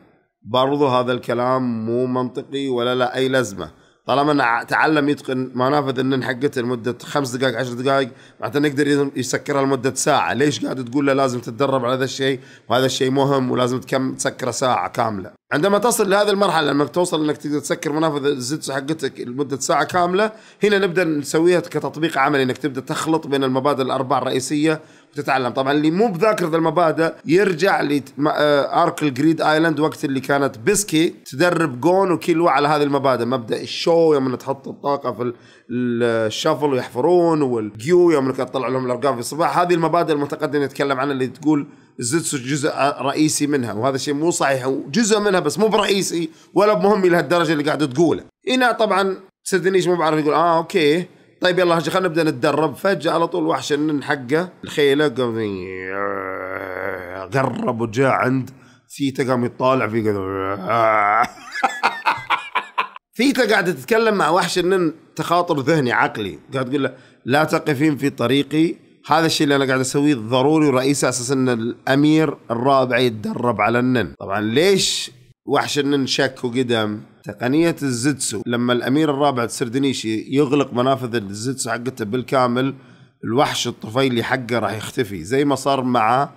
Speaker 1: برضو هذا الكلام مو منطقي ولا لا اي لازمه طالما انه تعلم يتقن منافذ النن حقته لمده خمس دقائق عشر دقائق معناته نقدر يسكرها لمده ساعه، ليش قاعد تقول له لازم تتدرب على هذا الشيء وهذا الشيء مهم ولازم تكم تسكره ساعه كامله؟ عندما تصل لهذه المرحله لما توصل انك تقدر تسكر منافذ الزيتس حقتك لمده ساعه كامله، هنا نبدا نسويها كتطبيق عملي انك تبدا تخلط بين المبادئ الاربع الرئيسيه تتعلم طبعا اللي مو بذاكر ذا المبادئ يرجع لارك الجريد ايلاند وقت اللي كانت بيسكي تدرب جون وكيلو على هذه المبادئ مبدا الشو يوم تحط الطاقه في الشفل ويحفرون والجيو يوم تطلع لهم الارقام في الصباح هذه المبادئ المتقدمه نتكلم عنها اللي تقول الزيتسو جزء رئيسي منها وهذا الشيء مو صحيح جزء منها بس مو برئيسي ولا بمهم لهالدرجه اللي قاعد تقوله هنا طبعا سيدنيش مو بعرف يقول اه اوكي طيب يلا خلينا نبدا نتدرب فجاه على طول وحش النن حقه الخيله قام قرب وجاء عند ثيتا قام يطالع في ثيتا قاعدة تتكلم مع وحش النن تخاطر ذهني عقلي قاعد تقول له لا تقفين في طريقي هذا الشيء اللي انا قاعد اسويه ضروري ورئيسي اساس ان الامير الرابع يتدرب على النن طبعا ليش وحش النن شك وقدم تقنيه الزيتسو لما الامير الرابع السردنيشي يغلق منافذ الزيتسو حقته بالكامل الوحش الطفيلي حقه راح يختفي زي ما صار مع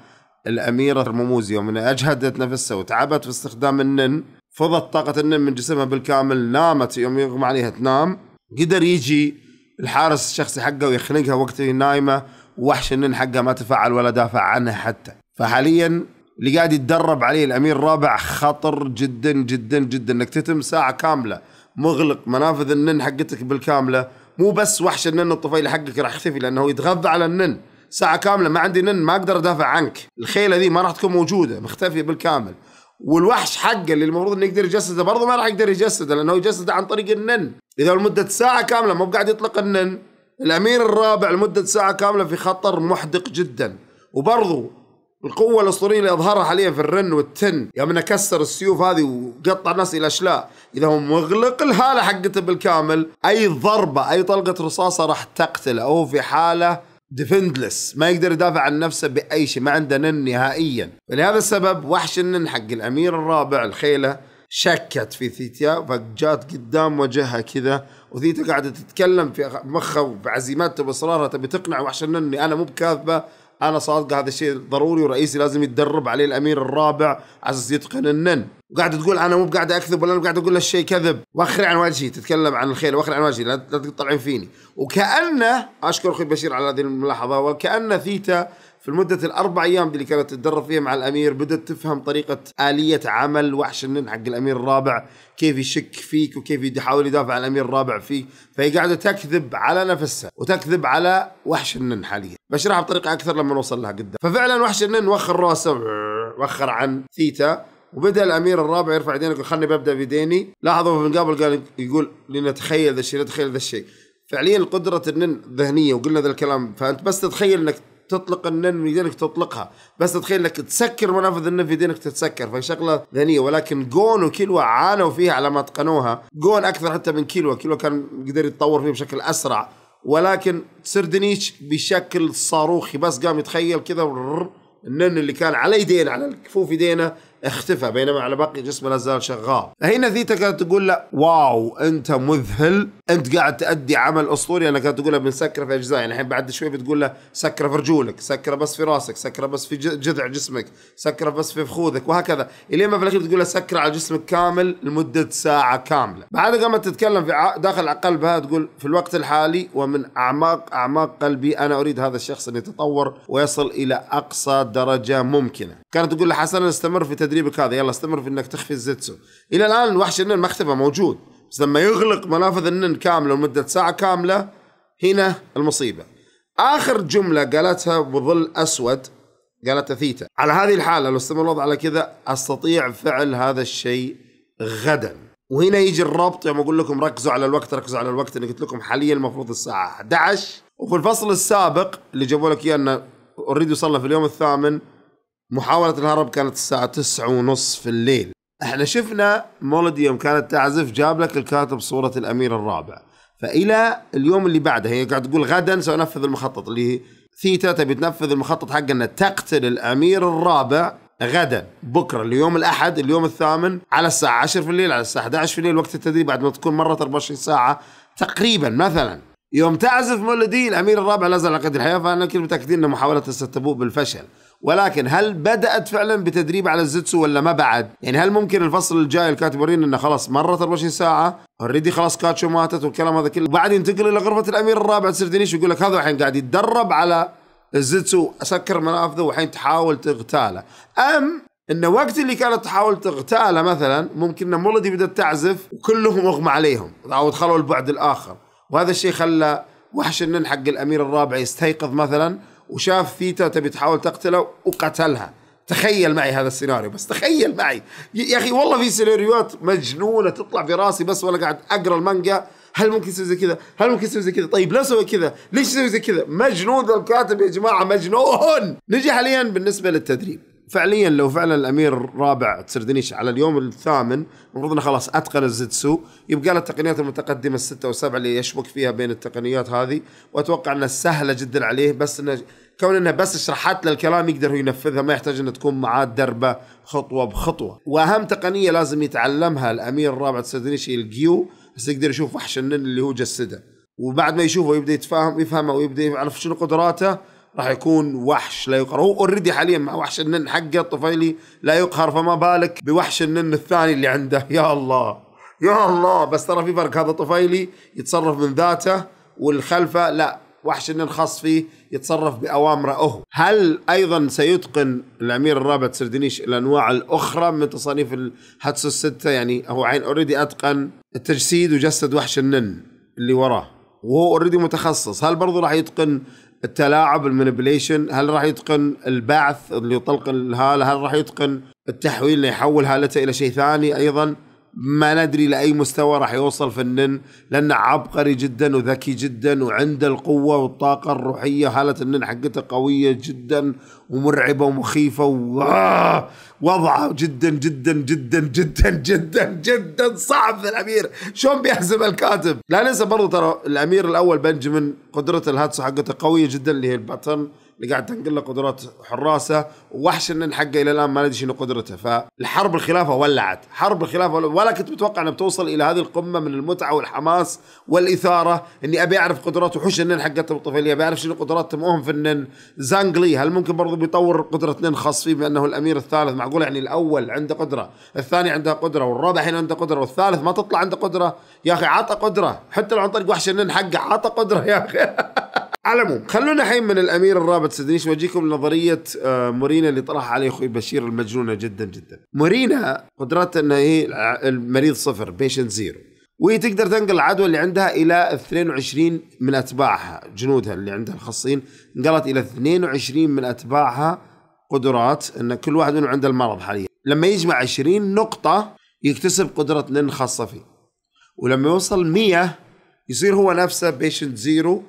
Speaker 1: الاميره رموموز يوم اجهدت نفسها وتعبت في استخدام النن فضت طاقه النن من جسمها بالكامل نامت يوم يغمى عليها تنام قدر يجي الحارس الشخصي حقه ويخنقها وقت نايمه ووحش النن حقه ما تفعل ولا دافع عنه حتى فحاليا اللي قاعد يتدرب عليه الامير رابع خطر جدا جدا جدا انك تتم ساعه كامله مغلق منافذ النن حقتك بالكامله مو بس وحش النن الطفيلي حقك راح يختفي لانه يتغذى على النن ساعه كامله ما عندي نن ما اقدر ادافع عنك الخيله ذي ما راح تكون موجوده مختفيه بالكامل والوحش حقه اللي المفروض انه يقدر يجسده برضه ما راح يقدر يجسده لانه يجسده عن طريق النن اذا لمده ساعه كامله مو قاعد يطلق النن الامير الرابع لمده ساعه كامله في خطر محدق جدا وبرضه القوة الأسطورية اللي أظهرها حاليا في الرن والتن يوم إنه كسر السيوف هذه وقطع الناس إلى أشلاء إذا هو مغلق الهالة حقته بالكامل أي ضربة أي طلقة رصاصة راح تقتله هو في حالة ديفندلس ما يقدر يدافع عن نفسه بأي شيء ما عنده نن نهائيا ولهذا السبب وحش النن حق الأمير الرابع الخيلة شكت في ثيتيا فجات قدام وجهها كذا وثيتا قاعدة تتكلم في مخها وبعزيمتها وإصرارها تبي تقنع وحش النن أنا مو بكاذبة انا صادقه هذا الشيء ضروري ورئيسي لازم يتدرب عليه الامير الرابع عزيز يتقن النن وقاعد تقول انا مو قاعد اكذب ولا انا قاعد اقول الشيء كذب واخر عن وجهي تتكلم عن الخير واخر عن وجهي لا تطلعين فيني وكانه اشكر اخوي بشير على هذه الملاحظه وكانه ثيتا في المدة الأربع أيام اللي كانت تتدرب فيها مع الأمير بدأت تفهم طريقة آلية عمل وحش النن حق الأمير الرابع كيف يشك فيك وكيف يحاول يدافع عن الأمير الرابع فيك فهي قاعدة تكذب على نفسها وتكذب على وحش النن حاليا بشرحها بطريقة أكثر لما نوصل لها قدام ففعلا وحش النن وخر راسه وخر عن ثيتا وبدا الامير الرابع يرفع يدينه يقول خلني ببدا بيديني لاحظوا من قبل قال يقول لنتخيل ذا الشيء نتخيل ذا الشيء فعليا قدرة النن ذهنية وقلنا ذا الكلام فأنت بس تتخيل أنك تطلق النن من يدينك تطلقها بس تتخيل لك تسكر منافذ النن في يدينك تتسكر فشغله ذنية ولكن جون وكيلوا عانوا فيها على ما اتقنوها جون اكثر حتى من كيلوا كيلوا كان قدر يتطور فيه بشكل اسرع ولكن سردنيتش بشكل صاروخي بس قام يتخيل كذا النن اللي كان على يدينا على الكفوف يدينا اختفى بينما على باقي جسمه لا زال شغال هنا ثيتا كانت تقول له واو انت مذهل انت قاعد تأدي عمل اسطوري انا كانت تقول له بنسكره في اجزاء يعني الحين بعد شوي بتقول له سكره في رجولك سكره بس في راسك سكره بس في جذع جسمك سكره بس في فخوذك وهكذا الين ما في الاخير تقول له سكره على جسمك كامل لمده ساعه كامله بعدها قامت تتكلم في داخل قلبها تقول في الوقت الحالي ومن اعماق اعماق قلبي انا اريد هذا الشخص ان يتطور ويصل الى اقصى درجه ممكنه كانت تقول له حسنا استمر في تدريب تدريبك هذا يلا استمر في انك تخفي الزيتسو الى الان وحش النن ما اختفى موجود بس لما يغلق منافذ النن كامله لمده ساعه كامله هنا المصيبه اخر جمله قالتها بظل اسود قالتها ثيتا على هذه الحاله لو استمر الوضع على كذا استطيع فعل هذا الشيء غدا وهنا يجي الربط يوم اقول لكم ركزوا على الوقت ركزوا على الوقت اللي قلت لكم حاليا المفروض الساعه 11 وفي الفصل السابق اللي جابوا لك اياه انه اوريدي وصلنا في اليوم الثامن محاولة الهرب كانت الساعة تسعة ونص في الليل احنا شفنا مولد يوم كانت تعزف جاب لك الكاتب صورة الأمير الرابع فإلى اليوم اللي بعده هي قاعد تقول غدا سأنفذ المخطط اللي ثيتا تبي تنفذ المخطط حق أنها تقتل الأمير الرابع غدا بكرة اليوم الأحد اليوم الثامن على الساعة 10 في الليل على الساعة 11 في الليل وقت التدريب بعد ما تكون مرت 24 ساعة تقريبا مثلا يوم تعزف مولودي أمير الرابع لازال على قيد الحياة كنت متأكدين أن محاولة ستبوء بالفشل ولكن هل بدأت فعلا بتدريب على الزيتسو ولا ما بعد؟ يعني هل ممكن الفصل الجاي الكاتب يورينا انه خلاص مرت 24 ساعة اوريدي خلاص كاتشو ماتت والكلام هذا كله وبعد ينتقل الى غرفة الامير الرابع تصير دنيش يقول لك هذا الحين قاعد يتدرب على الزيتسو سكر منافذه والحين تحاول تغتاله ام انه وقت اللي كانت تحاول تغتاله مثلا ممكن ان مولدي بدات تعزف وكلهم اغمى عليهم او دخلوا البعد الاخر وهذا الشيء خلى وحش النن حق الامير الرابع يستيقظ مثلا وشاف ثيتا تبي تحاول تقتله وقتلها تخيل معي هذا السيناريو بس تخيل معي يا اخي والله في سيناريوهات مجنونه تطلع في راسي بس وانا قاعد اقرا المانجا هل ممكن يسوي زي كذا؟ هل ممكن يسوي زي كذا؟ طيب لو سوى كذا؟ ليش يسوي زي كذا؟ مجنون ذا الكاتب يا جماعه مجنون. نجي حاليا بالنسبه للتدريب. فعليا لو فعلا الامير الرابع تسردنيش على اليوم الثامن المفروض انه خلاص اتقن الزيتسو يبقى له التقنيات المتقدمه السته والسبعه اللي يشبك فيها بين التقنيات هذه واتوقع انها سهله جدا عليه بس انه كون انها بس شرحت له الكلام يقدر هو ينفذها ما يحتاج انها تكون معاه دربه خطوه بخطوه واهم تقنيه لازم يتعلمها الامير الرابع تسردنيشي الجيو بس يقدر يشوف وحش النن اللي هو جسده وبعد ما يشوفه يبدا يتفاهم يفهمه ويبدا يعرف شنو قدراته راح يكون وحش لا يقهر هو اوريدي حاليا مع وحش النن حقه الطفيلي لا يقهر فما بالك بوحش النن الثاني اللي عنده يا الله يا الله بس ترى في فرق هذا طفيلي يتصرف من ذاته والخلفه لا وحش النن خاص فيه يتصرف باوامره اهو هل ايضا سيتقن الامير الرابع سردنيش الانواع الاخرى من تصانيف الهاتسو السته يعني هو عين اوريدي اتقن التجسيد وجسد وحش النن اللي وراه وهو اوريدي متخصص هل برضه راح يتقن التلاعب المانيبيليشن هل راح يتقن البعث اللي يطلق الهاله هل راح يتقن التحويل اللي يحول هالته الى شيء ثاني ايضا ما ندري لاي مستوى راح يوصل فنن لانه عبقري جدا وذكي جدا وعنده القوه والطاقه الروحيه هاله النن حقته قويه جدا ومرعبه ومخيفه ووضعه آه، جدا جدا جدا جدا جدا جدا صعب في الامير شلون بيهزم الكاتب لا ننسى برضو ترى الامير الاول بنجمن قدرة الهاتسو حقته قويه جدا اللي هي الباترن اللي قاعد تنقل له قدرات حراسه ووحش ان حقه الى الان ما ندري شنو قدرته فالحرب الخلافه ولعت حرب الخلافه ولا كنت متوقع انها بتوصل الى هذه القمه من المتعه والحماس والاثاره اني ابي اعرف قدرات وحوش النن حقتهم الطفيليه ابي اعرف شنو قدرات تموهم في النن زانجلي هل ممكن برضو بيطور قدره نن خاص فيه بانه الامير الثالث معقول يعني الاول عنده قدره الثاني عنده قدره والرابع هنا عنده قدره والثالث ما تطلع عنده قدره يا اخي عطى قدره حتى لو عن طريق وحش النن حقه عطى قدره يا اخي على العموم خلونا الحين من الامير الرابط سدنيش واجيكم نظريه آه، مورينا اللي طرحها عليه اخوي بشير المجنونه جدا جدا. مورينا قدرتها انها هي المريض صفر بيشنت زيرو وهي تقدر تنقل العدوى اللي عندها الى 22 من اتباعها جنودها اللي عندها الخاصين انقلت الى 22 من اتباعها قدرات ان كل واحد منهم عنده المرض حاليا لما يجمع 20 نقطه يكتسب قدره نن خاصه فيه ولما يوصل 100 يصير هو نفسه بيشنت زيرو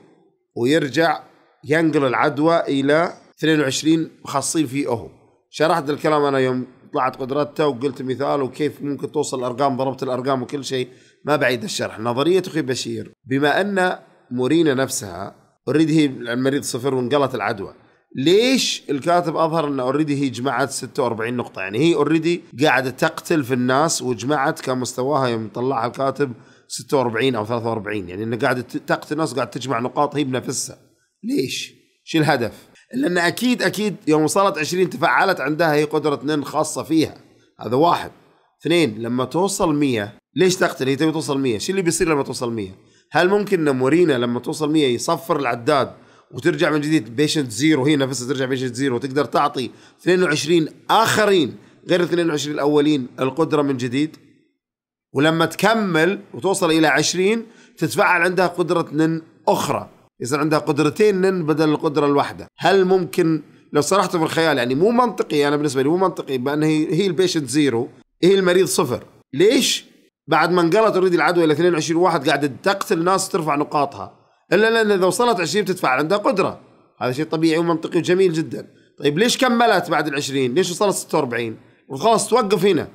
Speaker 1: ويرجع ينقل العدوى الى 22 مخصصين فيه هو شرحت الكلام انا يوم طلعت قدرته وقلت مثال وكيف ممكن توصل الارقام ضربت الارقام وكل شيء ما بعيد الشرح نظريه اخي بشير بما ان مورينا نفسها اوريدي هي المريض صفر وانقلت العدوى ليش الكاتب اظهر ان اوريدي هي جمعت 46 نقطه يعني هي اوريدي قاعده تقتل في الناس وجمعت كان مستواها يوم طلعها الكاتب 46 او 43 يعني انك قاعد طاقه الناس قاعد تجمع نقاط هي بنفسها ليش؟ شو الهدف؟ لان اكيد اكيد يوم وصلت 20 تفعلت عندها هي قدره نن خاصه فيها هذا واحد اثنين لما توصل 100 ليش تقتل هي تبي توصل 100 شو اللي بيصير لما توصل 100 هل ممكن ان مورينا لما توصل 100 يصفر العداد وترجع من جديد بيشنت زيرو هي نفسها ترجع بيشنت زيرو وتقدر تعطي 22 اخرين غير 22 الاولين القدره من جديد ولما تكمل وتوصل إلى عشرين تتفعل عندها قدرة نن أخرى يصير عندها قدرتين نن بدل القدرة الواحدة هل ممكن لو صرحت في الخيال يعني مو منطقي أنا بالنسبة لي مو منطقي بأن هي هي البيشنت زيرو هي المريض صفر ليش؟ بعد ما انقلت اوريدي العدوى الى 22 واحد قاعده تقتل ناس ترفع نقاطها الا لان اذا وصلت 20 بتتفاعل عندها قدره هذا شيء طبيعي ومنطقي وجميل جدا طيب ليش كملت بعد ال 20 ليش وصلت 46 وخلاص توقف هنا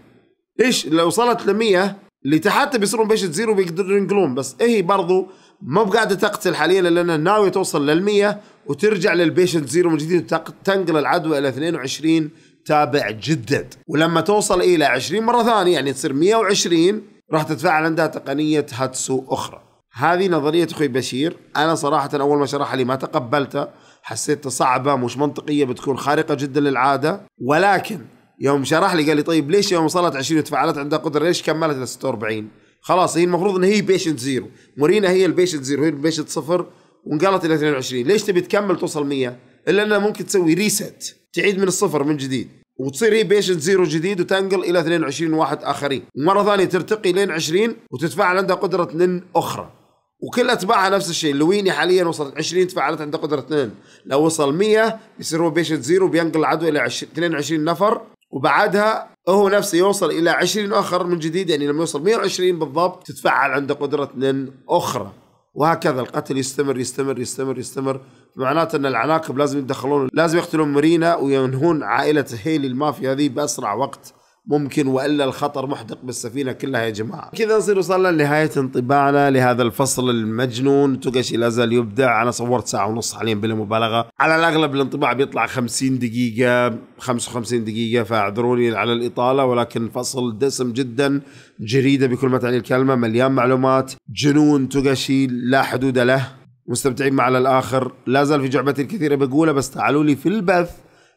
Speaker 1: ليش لو وصلت ل 100 اللي تحت بيصيرون بيش زيرو بيقدرون ينقلون بس هي برضو ما بقاعده تقتل حاليا لانها ناوي توصل لل100 وترجع للبيشنت زيرو من جديد تنقل العدوى الى 22 تابع جدد ولما توصل الى 20 مره ثانيه يعني تصير 120 راح تتفاعل عندها تقنيه هاتسو اخرى هذه نظرية أخوي بشير أنا صراحة أول ما شرحها لي ما تقبلتها حسيتها صعبة مش منطقية بتكون خارقة جدا للعادة ولكن يوم شرح لي قال لي طيب ليش يوم وصلت 20 وتفاعلت عندها قدره ليش كملت ل 46 خلاص هي المفروض ان هي بيشنت زيرو مورينا هي البيشنت زيرو هي البيشنت صفر وانقلت الى 22 ليش تبي تكمل توصل 100 الا انها ممكن تسوي ريست تعيد من الصفر من جديد وتصير هي بيشنت زيرو جديد وتنقل الى 22 واحد اخرين ومره ثانيه ترتقي لين 20 وتتفاعل عندها قدره نن اخرى وكل اتباعها نفس الشيء لويني حاليا وصلت 20 تفاعلت عنده قدره 2 لو وصل 100 يصير هو بيشنت زيرو بينقل العدوى الى 22 نفر وبعدها هو نفسه يوصل الى 20 اخر من جديد يعني لما يوصل 120 بالضبط تتفعل عنده قدره نن اخرى وهكذا القتل يستمر يستمر يستمر يستمر معناته ان العناكب لازم يتدخلون لازم يقتلون مارينا وينهون عائله هيلي المافيا هذه باسرع وقت ممكن والا الخطر محدق بالسفينه كلها يا جماعه كذا نصير وصلنا لنهايه انطباعنا لهذا الفصل المجنون توغاشي لا زال يبدع انا صورت ساعه ونص حاليا بلا مبالغه على الاغلب الانطباع بيطلع 50 دقيقه 55 دقيقه فاعذروني على الاطاله ولكن فصل دسم جدا جريده بكل ما تعني الكلمه مليان معلومات جنون توغاشي لا حدود له مستمتعين مع على الاخر لا زال في جعبتي الكثيره بقولها بس تعالوا لي في البث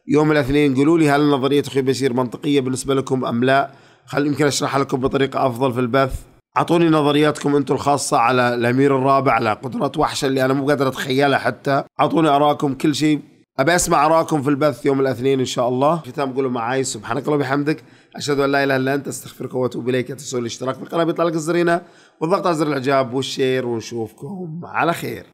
Speaker 1: يوم الاثنين قولوا لي هل نظرية أخي بشير منطقية بالنسبة لكم أم لا خل يمكن أشرحها لكم بطريقة أفضل في البث اعطوني نظرياتكم انتم الخاصه على الامير الرابع على قدرات وحشه اللي انا مو قادر اتخيلها حتى اعطوني اراءكم كل شيء ابي اسمع اراءكم في البث يوم الاثنين ان شاء الله ختام قولوا معي سبحانك اللهم وبحمدك اشهد ان لا اله الا انت استغفرك واتوب اليك تنسوا الاشتراك في القناه بيطلع لك الزرينة والضغط على زر الاعجاب والشير ونشوفكم على خير